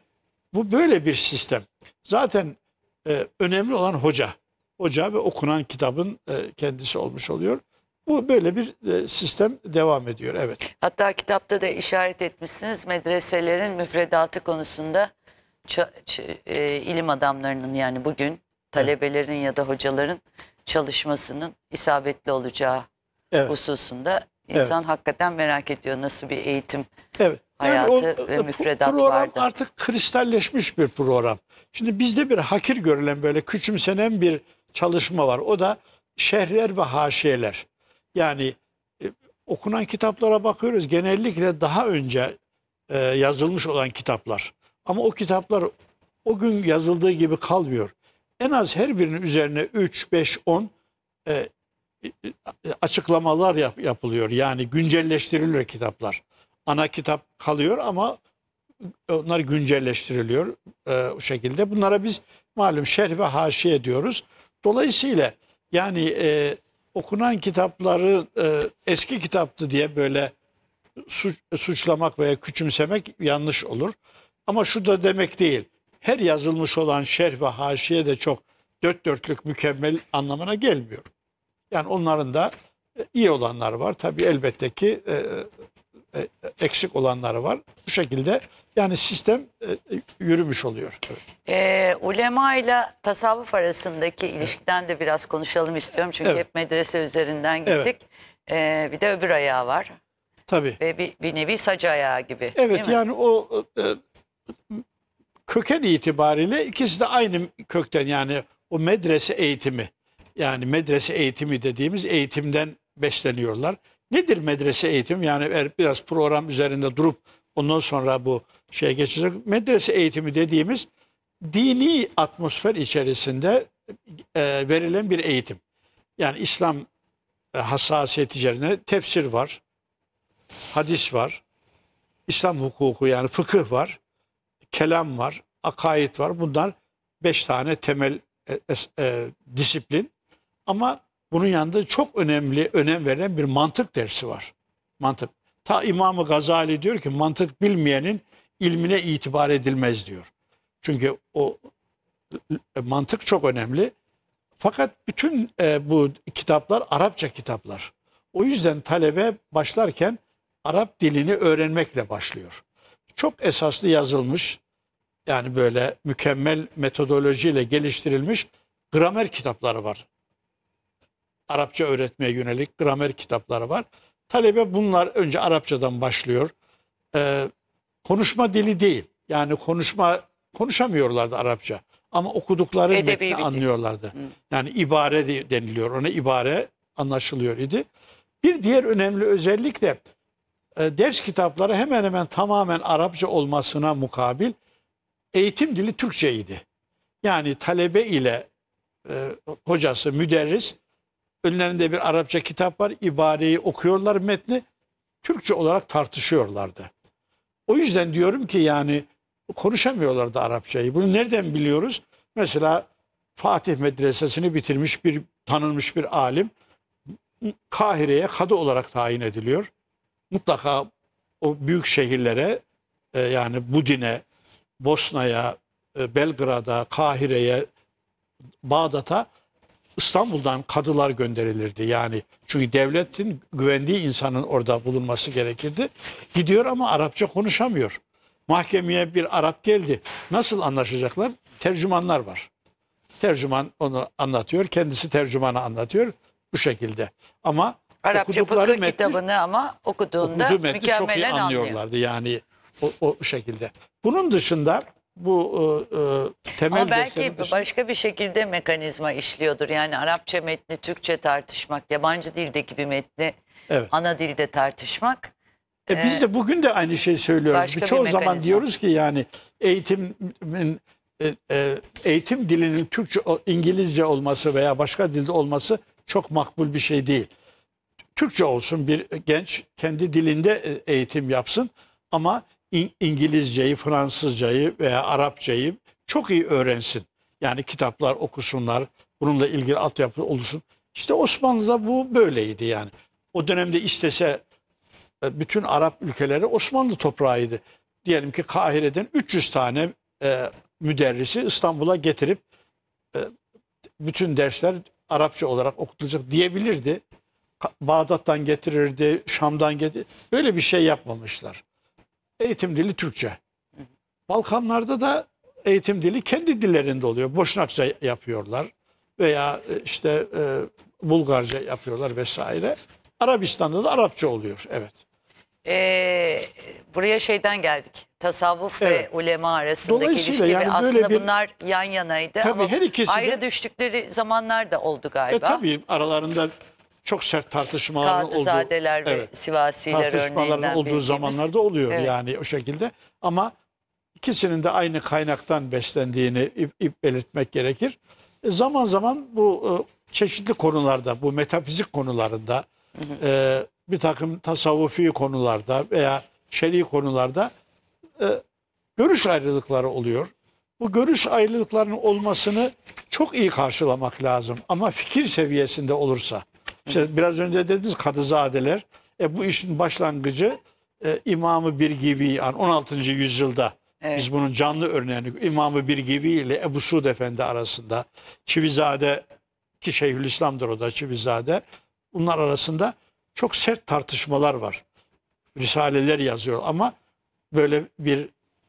bu böyle bir sistem. Zaten e, önemli olan hoca. Hoca ve okunan kitabın e, kendisi olmuş oluyor. Bu böyle bir e, sistem devam ediyor evet. Hatta kitapta da işaret etmişsiniz medreselerin müfredatı konusunda e, ilim adamlarının yani bugün talebelerin evet. ya da hocaların çalışmasının isabetli olacağı evet. hususunda insan evet. hakikaten merak ediyor nasıl bir eğitim evet. hayatı yani o, ve e, müfredat program vardı. Program artık kristalleşmiş bir program. Şimdi bizde bir hakir görülen böyle küçümsenen bir çalışma var. O da şehirler ve haşiyeler. Yani e, okunan kitaplara bakıyoruz. Genellikle daha önce e, yazılmış olan kitaplar. Ama o kitaplar o gün yazıldığı gibi kalmıyor. En az her birinin üzerine 3, 5, 10 e, açıklamalar yap, yapılıyor. Yani güncelleştiriliyor kitaplar. Ana kitap kalıyor ama onlar güncelleştiriliyor e, o şekilde. Bunlara biz malum şerh ve haşiye diyoruz. Dolayısıyla yani e, okunan kitapları e, eski kitaptı diye böyle suç, suçlamak veya küçümsemek yanlış olur. Ama şu da demek değil. Her yazılmış olan şerh ve haşiye de çok dört dörtlük mükemmel anlamına gelmiyor. Yani onların da e, iyi olanlar var. Tabii elbette ki e, e, eksik olanları var. Bu şekilde yani sistem e, yürümüş oluyor. E, ulema ile tasavvuf arasındaki ilişkiden de biraz konuşalım istiyorum. Çünkü evet. hep medrese üzerinden gittik. Evet. E, bir de öbür ayağı var. Tabii. Ve bir, bir nevi sac ayağı gibi. Evet yani o e, köken itibariyle ikisi de aynı kökten yani o medrese eğitimi yani medrese eğitimi dediğimiz eğitimden besleniyorlar. Nedir medrese eğitim Yani biraz program üzerinde durup ondan sonra bu şeye geçecek. Medrese eğitimi dediğimiz dini atmosfer içerisinde e, verilen bir eğitim. Yani İslam e, hassasiyet üzerine tefsir var, hadis var, İslam hukuku yani fıkıh var, kelam var, akaid var. Bunlar beş tane temel e, e, disiplin. Ama bunun yanında çok önemli, önem veren bir mantık dersi var. Mantık. Ta İmam-ı Gazali diyor ki mantık bilmeyenin ilmine itibar edilmez diyor. Çünkü o e, mantık çok önemli. Fakat bütün e, bu kitaplar Arapça kitaplar. O yüzden talebe başlarken Arap dilini öğrenmekle başlıyor. Çok esaslı yazılmış, yani böyle mükemmel metodolojiyle geliştirilmiş gramer kitapları var Arapça öğretmeye yönelik gramer kitapları var. Talebe bunlar önce Arapçadan başlıyor. Ee, konuşma dili değil. Yani konuşma konuşamıyorlardı Arapça. Ama okudukları Edebi metni bildi. anlıyorlardı. Hı. Yani ibare deniliyor. Ona ibare anlaşılıyor idi. Bir diğer önemli özellik de e, ders kitapları hemen hemen tamamen Arapça olmasına mukabil eğitim dili Türkçeydi. Yani talebe ile e, hocası müderris Önlerinde bir Arapça kitap var. İbareyi okuyorlar metni. Türkçe olarak tartışıyorlardı. O yüzden diyorum ki yani konuşamıyorlardı Arapçayı. Bunu nereden biliyoruz? Mesela Fatih Medresesini bitirmiş bir tanınmış bir alim Kahire'ye kadı olarak tayin ediliyor. Mutlaka o büyük şehirlere e, yani Budin'e, Bosna'ya, e, Belgrad'a, Kahire'ye, Bağdat'a İstanbul'dan kadılar gönderilirdi yani. Çünkü devletin güvendiği insanın orada bulunması gerekirdi. Gidiyor ama Arapça konuşamıyor. Mahkemeye bir Arap geldi. Nasıl anlaşacaklar? Tercümanlar var. Tercüman onu anlatıyor. Kendisi tercümanı anlatıyor. Bu şekilde. Ama Arapça fıkıh metni, kitabını ama okuduğunda okuduğu mükemmelen çok iyi anlıyorlardı. Anlıyor. Yani o, o şekilde. Bunun dışında bu e, e, temel Ama belki başka bir şekilde mekanizma işliyordur. Yani Arapça metni Türkçe tartışmak, yabancı dildeki bir metni evet. ana dilde tartışmak. E, e, biz de bugün de aynı şey söylüyoruz. Çoğu bir zaman diyoruz ki yani eğitimin e, e, eğitim dilinin Türkçe, İngilizce olması veya başka dilde olması çok makbul bir şey değil. Türkçe olsun bir genç kendi dilinde e, eğitim yapsın ama İngilizceyi, Fransızcayı veya Arapçayı çok iyi öğrensin. Yani kitaplar okusunlar, bununla ilgili altyapı oluşsun. İşte Osmanlı'da bu böyleydi yani. O dönemde istese e, bütün Arap ülkeleri Osmanlı toprağıydı. Diyelim ki Kahire'den 300 tane e, müderrisi İstanbul'a getirip e, bütün dersler Arapça olarak okutulacak diyebilirdi. Bağdat'tan getirirdi, Şam'dan getirirdi. Böyle bir şey yapmamışlar eğitim dili Türkçe. Balkanlarda da eğitim dili kendi dillerinde oluyor. Boşnakça yapıyorlar veya e, işte e, Bulgarca yapıyorlar vesaire. Arabistan'da da Arapça oluyor. Evet. Ee, buraya şeyden geldik. Tasavvuf evet. ve ulema arasındaki ilişki yani ve aslında bir, bunlar yan yanaydı tabii ama her ikisi ayrı de, düştükleri zamanlar da oldu galiba. E, tabii aralarında çok sert tartışmaların olduğu, Kandızadeler ve Sivasiler tartışmaların olduğu bildiğimiz. zamanlarda oluyor evet. yani o şekilde. Ama ikisinin de aynı kaynaktan beslendiğini belirtmek gerekir. E, zaman zaman bu e, çeşitli konularda, bu metafizik konularında, hı hı. E, bir takım tasavvufi konularda veya şer'i konularda e, görüş ayrılıkları oluyor. Bu görüş ayrılıklarının olmasını çok iyi karşılamak lazım ama fikir seviyesinde olursa. İşte biraz önce dediniz kadızadeler. E bu işin başlangıcı e, İmamı an 16. yüzyılda evet. biz bunun canlı örneğini İmamı Birgivi ile Ebu Suud Efendi arasında Çivizade ki Şeyhülislam'dır o da Çivizade bunlar arasında çok sert tartışmalar var. Risaleler yazıyor ama böyle bir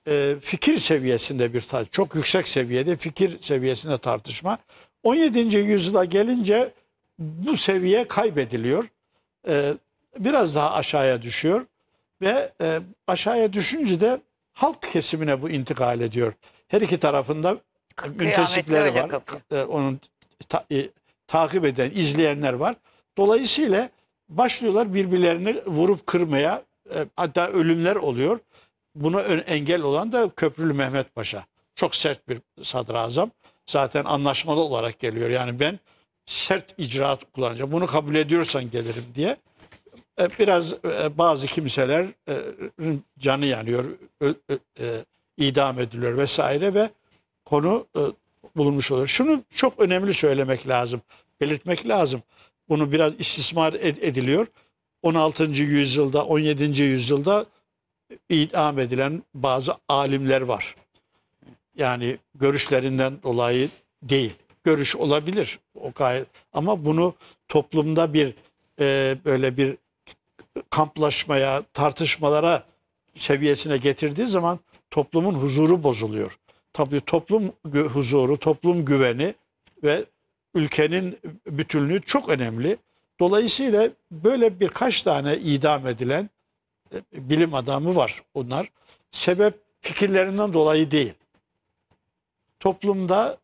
e, fikir seviyesinde bir tartışma, çok yüksek seviyede fikir seviyesinde tartışma. 17. yüzyıla gelince bu seviye kaybediliyor. E, biraz daha aşağıya düşüyor ve e, aşağıya düşünce de halk kesimine bu intikal ediyor. Her iki tarafında müntesipleri var. E, onun ta, e, takip eden, izleyenler var. Dolayısıyla başlıyorlar birbirlerini vurup kırmaya. E, hatta ölümler oluyor. Buna engel olan da Köprülü Mehmet Paşa. Çok sert bir sadrazam. Zaten anlaşmalı olarak geliyor. Yani ben sert icraat kullanacağım. Bunu kabul ediyorsan gelirim diye. E, biraz e, bazı kimseler canı yanıyor, e, idam ediliyor vesaire ve konu bulunmuş olur. Şunu çok önemli söylemek lazım, belirtmek lazım. Bunu biraz istismar ediliyor. 16. yüzyılda, 17. yüzyılda idam edilen bazı alimler var. Yani görüşlerinden dolayı değil görüş olabilir. O gayet. Ama bunu toplumda bir e, böyle bir kamplaşmaya, tartışmalara seviyesine getirdiği zaman toplumun huzuru bozuluyor. Tabii toplum huzuru, toplum güveni ve ülkenin bütünlüğü çok önemli. Dolayısıyla böyle birkaç tane idam edilen e, bilim adamı var onlar. Sebep fikirlerinden dolayı değil. Toplumda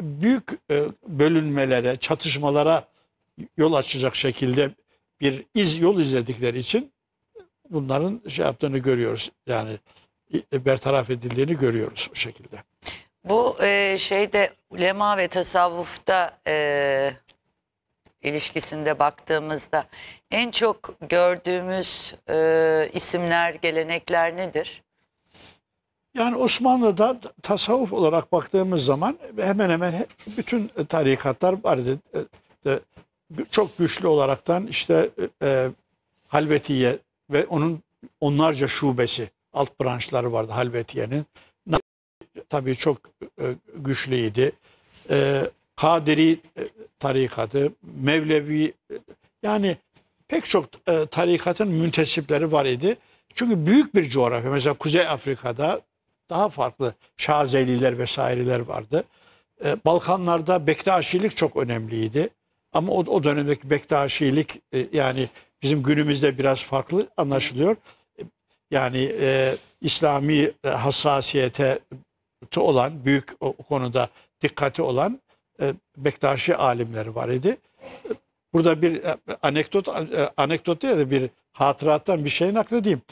büyük e, bölünmelere, çatışmalara yol açacak şekilde bir iz yol izledikleri için bunların şey yaptığını görüyoruz. Yani e, e, bertaraf edildiğini görüyoruz bu şekilde. Bu şeyde ulema ve tasavvufta e, ilişkisinde baktığımızda en çok gördüğümüz isimler, gelenekler nedir? Yani Osmanlı'da tasavvuf olarak baktığımız zaman hemen hemen bütün tarikatlar vardı. E, e, çok güçlü olaraktan işte e, e, Halvetiye ve onun onlarca şubesi, alt branşları vardı Halvetiye'nin. Tabii çok güçlüydi güçlüydü. E, Kadiri tarikatı, Mevlevi yani pek çok tarikatın müntesipleri var idi. Çünkü büyük bir coğrafya. Mesela Kuzey Afrika'da daha farklı Şazeliler vesaireler vardı. Ee, Balkanlarda Bektaşilik çok önemliydi. Ama o, o dönemdeki Bektaşilik e, yani bizim günümüzde biraz farklı anlaşılıyor. E, yani e, İslami e, hassasiyete olan, büyük o, o konuda dikkati olan e, Bektaşi alimleri var idi. E, burada bir e, anekdot, anekdot ya da bir hatırattan bir şey nakledeyim.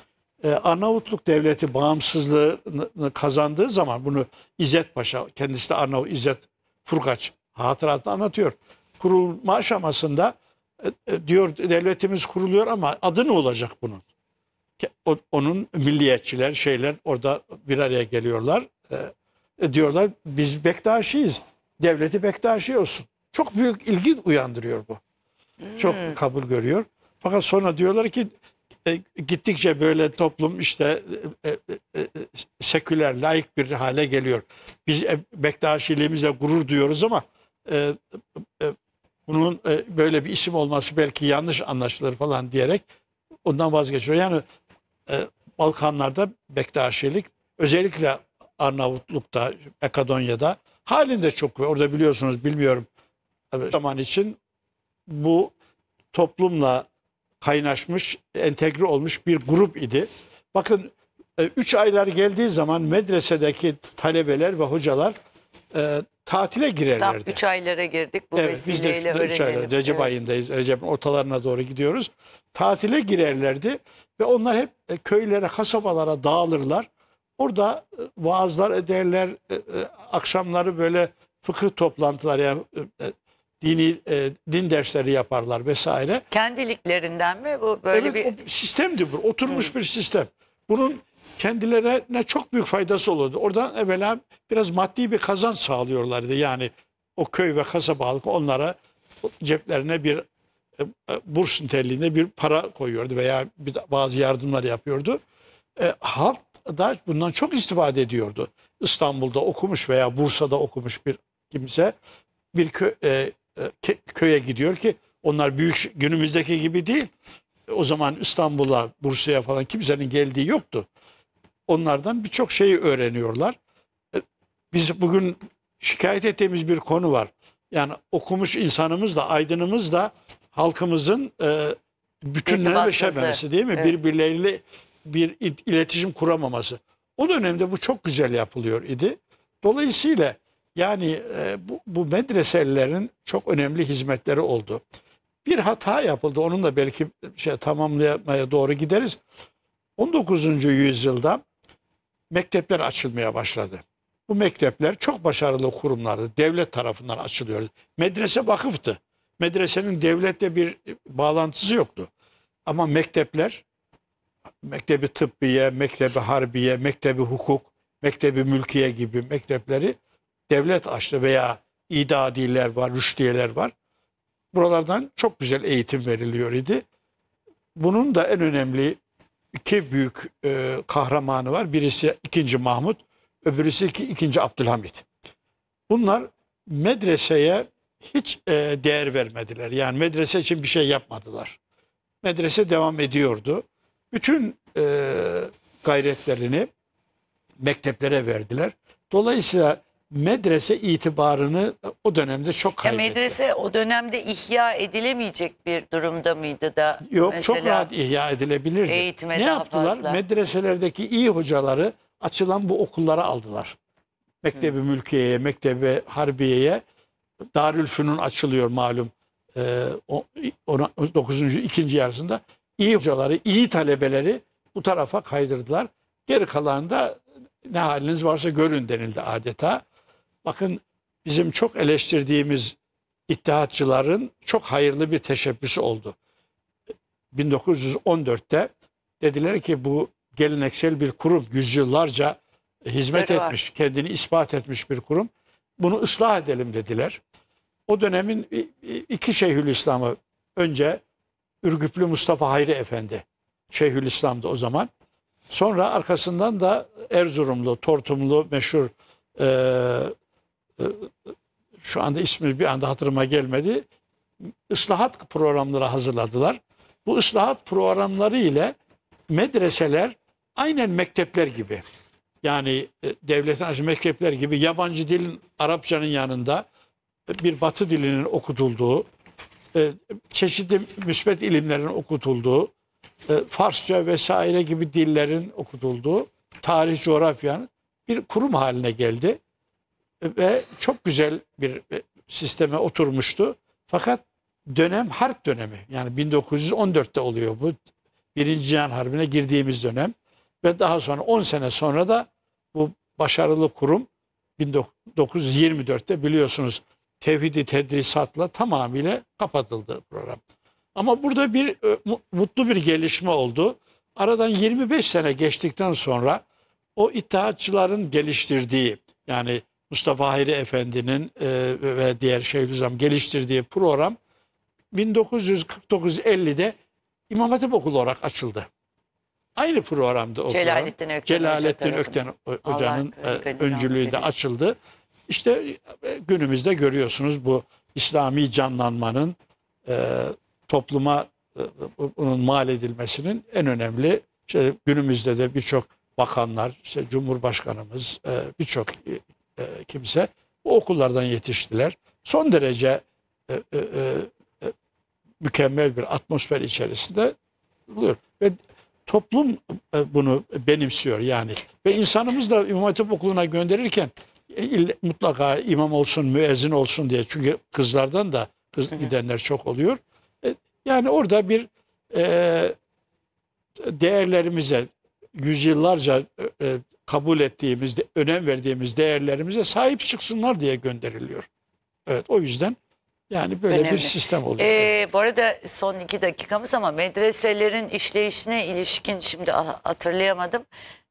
Ee, Arnavutluk Devleti bağımsızlığını kazandığı zaman bunu İzzet Paşa, kendisi de Arnavut İzzet Furkaç hatıratı anlatıyor. Kurulma aşamasında e, e, diyor devletimiz kuruluyor ama adı ne olacak bunun? Onun milliyetçiler şeyler orada bir araya geliyorlar. Ee, e, diyorlar biz Bektaşiyiz. Devleti Bektaşi olsun. Çok büyük ilgi uyandırıyor bu. Çok kabul görüyor. Fakat sonra diyorlar ki e, gittikçe böyle toplum işte e, e, seküler, laik bir hale geliyor. Biz Bektaşiliğimize gurur duyuyoruz ama bunun böyle bir isim olması belki yanlış anlaşılır falan diyerek ondan vazgeçiyor. Yani Balkanlarda Bektaşilik özellikle Arnavutluk'ta, Makedonya'da halinde çok ve orada biliyorsunuz bilmiyorum zaman için bu toplumla kaynaşmış, entegre olmuş bir grup idi. Bakın 3 e, aylar geldiği zaman medresedeki talebeler ve hocalar e, tatile girerlerdi. Tam 3 aylara girdik bu evet, vesileyle biz de şurada öğrenelim. Üç aylar, Recep evet. ayındayız, Recep ortalarına doğru gidiyoruz. Tatile girerlerdi ve onlar hep e, köylere, kasabalara dağılırlar. Orada e, vaazlar ederler, akşamları böyle fıkıh toplantıları yani dini e, din dersleri yaparlar vesaire. Kendiliklerinden mi bu böyle evet, bir sistemdi bu. Oturmuş Hı. bir sistem. Bunun kendilerine çok büyük faydası olurdu. Oradan evvela biraz maddi bir kazanç sağlıyorlardı. Yani o köy ve kasaba halkı onlara ceplerine bir e, e burs niteliğinde bir para koyuyordu veya bir, bazı yardımlar yapıyordu. E, halk da bundan çok istifade ediyordu. İstanbul'da okumuş veya Bursa'da okumuş bir kimse bir kö, e, e, köye gidiyor ki onlar büyük günümüzdeki gibi değil. O zaman İstanbul'a, Bursa'ya falan kimsenin geldiği yoktu. Onlardan birçok şeyi öğreniyorlar. E, biz bugün şikayet ettiğimiz bir konu var. Yani okumuş insanımız da, aydınımız da halkımızın e, bütünlenmeşememesi değil mi? Evet. Birbirleriyle bir iletişim kuramaması. O dönemde bu çok güzel yapılıyor idi. Dolayısıyla yani e, bu, bu medreselerin çok önemli hizmetleri oldu. Bir hata yapıldı. Onun da belki şey tamamlamaya doğru gideriz. 19. yüzyılda mektepler açılmaya başladı. Bu mektepler çok başarılı kurumlardı. Devlet tarafından açılıyordu. Medrese vakıftı. Medresenin devletle bir bağlantısı yoktu. Ama mektepler, mektebi tıbbiye, mektebi harbiye, mektebi hukuk, mektebi mülkiye gibi mektepleri devlet açtı veya idadiler var, rüştiyeler var. Buralardan çok güzel eğitim veriliyor idi. Bunun da en önemli iki büyük e, kahramanı var. Birisi 2. Mahmut, öbürüsü 2. Abdülhamit. Bunlar medreseye hiç e, değer vermediler. Yani medrese için bir şey yapmadılar. Medrese devam ediyordu. Bütün e, gayretlerini mekteplere verdiler. Dolayısıyla medrese itibarını o dönemde çok kaybetti. Ya medrese o dönemde ihya edilemeyecek bir durumda mıydı da? Yok çok rahat ihya edilebilirdi. Eğitime ne yaptılar? Fazla. Medreselerdeki iyi hocaları açılan bu okullara aldılar. Mektebi hmm. Mülkiye'ye, Mektebi Harbiye'ye Darülfünun açılıyor malum. Ee, o, 9. 2. yarısında iyi hocaları, iyi talebeleri bu tarafa kaydırdılar. Geri kalan da ne haliniz varsa görün denildi adeta. Bakın bizim çok eleştirdiğimiz İttihatçıların çok hayırlı bir teşebbüsü oldu. 1914'te dediler ki bu geleneksel bir kurum yüzyıllarca hizmet Deri etmiş, var. kendini ispat etmiş bir kurum. Bunu ıslah edelim dediler. O dönemin iki Şeyhülislam'ı önce Ürgüplü Mustafa Hayri Efendi Şeyhülislam'dı o zaman. Sonra arkasından da Erzurumlu, Tortumlu meşhur e, ee, şu anda ismi bir anda hatırıma gelmedi. Islahat programları hazırladılar. Bu ıslahat programları ile medreseler aynen mektepler gibi. Yani e, devletin açı mektepler gibi yabancı dilin Arapçanın yanında e, bir batı dilinin okutulduğu, e, çeşitli müsbet ilimlerin okutulduğu, Farsça vesaire gibi dillerin okutulduğu, tarih coğrafyanın bir kurum haline geldi ve çok güzel bir e, sisteme oturmuştu. Fakat dönem harp dönemi. Yani 1914'te oluyor bu. Birinci Cihan Harbi'ne girdiğimiz dönem. Ve daha sonra 10 sene sonra da bu başarılı kurum 1924'te biliyorsunuz tevhidi tedrisatla tamamıyla kapatıldı program. Ama burada bir e, mutlu bir gelişme oldu. Aradan 25 sene geçtikten sonra o itaatçıların geliştirdiği yani Mustafa Hayri Efendi'nin e, ve diğer Şeyhülislam geliştirdiği program 1949-50'de İmam Hatip Okulu olarak açıldı. Aynı programda okulan Celalettin Ökten, Celalettin Ökten Hoca'nın e, öncülüğünde açıldı. İşte e, günümüzde görüyorsunuz bu İslami canlanmanın e, topluma e, bunun mal edilmesinin en önemli şey, günümüzde de birçok bakanlar, işte Cumhurbaşkanımız, e, birçok e, e, kimse. O okullardan yetiştiler. Son derece e, e, mükemmel bir atmosfer içerisinde oluyor Ve toplum bunu benimsiyor yani. Ve insanımız da İmam Hatip Okulu'na gönderirken mutlaka imam olsun, müezzin olsun diye. Çünkü kızlardan da kız gidenler çok oluyor. Yani orada bir değerlerimize yüzyıllarca e, kabul ettiğimiz, önem verdiğimiz değerlerimize sahip çıksınlar diye gönderiliyor. Evet o yüzden yani böyle Önemli. bir sistem oluyor. Ee, bu arada son iki dakikamız ama medreselerin işleyişine ilişkin şimdi ah, hatırlayamadım.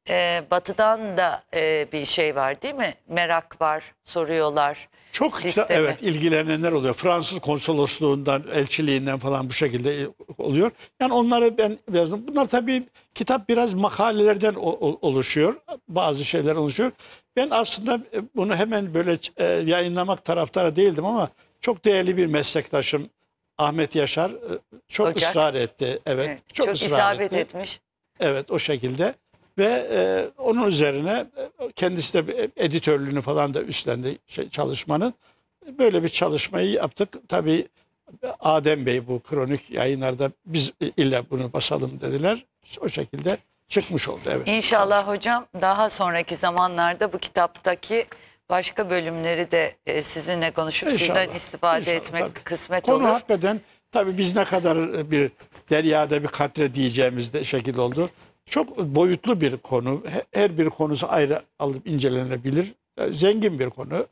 Ee, batı'dan da e, bir şey var değil mi? Merak var, soruyorlar. Çok Sistemi. evet ilgilenenler oluyor. Fransız konsolosluğundan, elçiliğinden falan bu şekilde e, oluyor. Yani onları ben yazdım. Bunlar tabii kitap biraz makalelerden oluşuyor. Bazı şeyler oluşuyor. Ben aslında e, bunu hemen böyle e, yayınlamak taraftarı değildim ama çok değerli bir meslektaşım Ahmet Yaşar çok Ocak. ısrar etti. Evet, evet. çok, çok ısrar isabet etti. etmiş. Evet o şekilde. Ve e, onun üzerine e, kendisi de editörlüğünü falan da üstlendi şey, çalışmanın. Böyle bir çalışmayı yaptık. Tabii Adem Bey bu kronik yayınlarda biz e, illa bunu basalım dediler. O şekilde çıkmış oldu. Evet. İnşallah hocam daha sonraki zamanlarda bu kitaptaki başka bölümleri de e, sizinle konuşup İnşallah. sizden istifade İnşallah, etmek tabii. kısmet Konu olur. Konu hakikaten tabii biz ne kadar bir deryada bir katre diyeceğimiz de şekil oldu. Çok boyutlu bir konu. Her bir konusu ayrı alıp incelenebilir. E, zengin bir konu.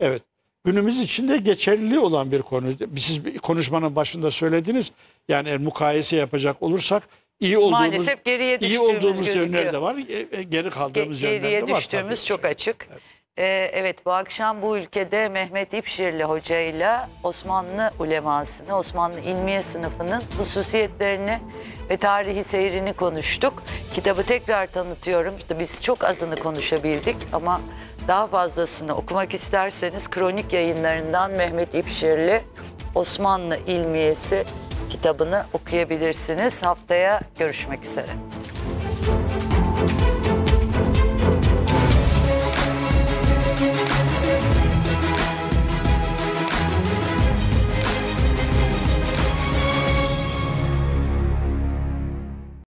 Evet. Günümüz içinde geçerli olan bir konu. Siz konuşmanın başında söylediniz. Yani mukayese yapacak olursak iyi olduğumuz Maalesef geriye iyi olduğumuz gözüküyor. yönler de var. E, e, geri kaldığımız Ge geriye yönler de var. Geriye düştüğümüz çok açık. Evet. Ee, evet bu akşam bu ülkede Mehmet İpşirli Hoca ile Osmanlı ulemasını, Osmanlı ilmiye sınıfının hususiyetlerini ve tarihi seyrini konuştuk. Kitabı tekrar tanıtıyorum. Biz çok azını konuşabildik ama daha fazlasını okumak isterseniz kronik yayınlarından Mehmet İpşirli Osmanlı ilmiyesi kitabını okuyabilirsiniz. Haftaya görüşmek üzere.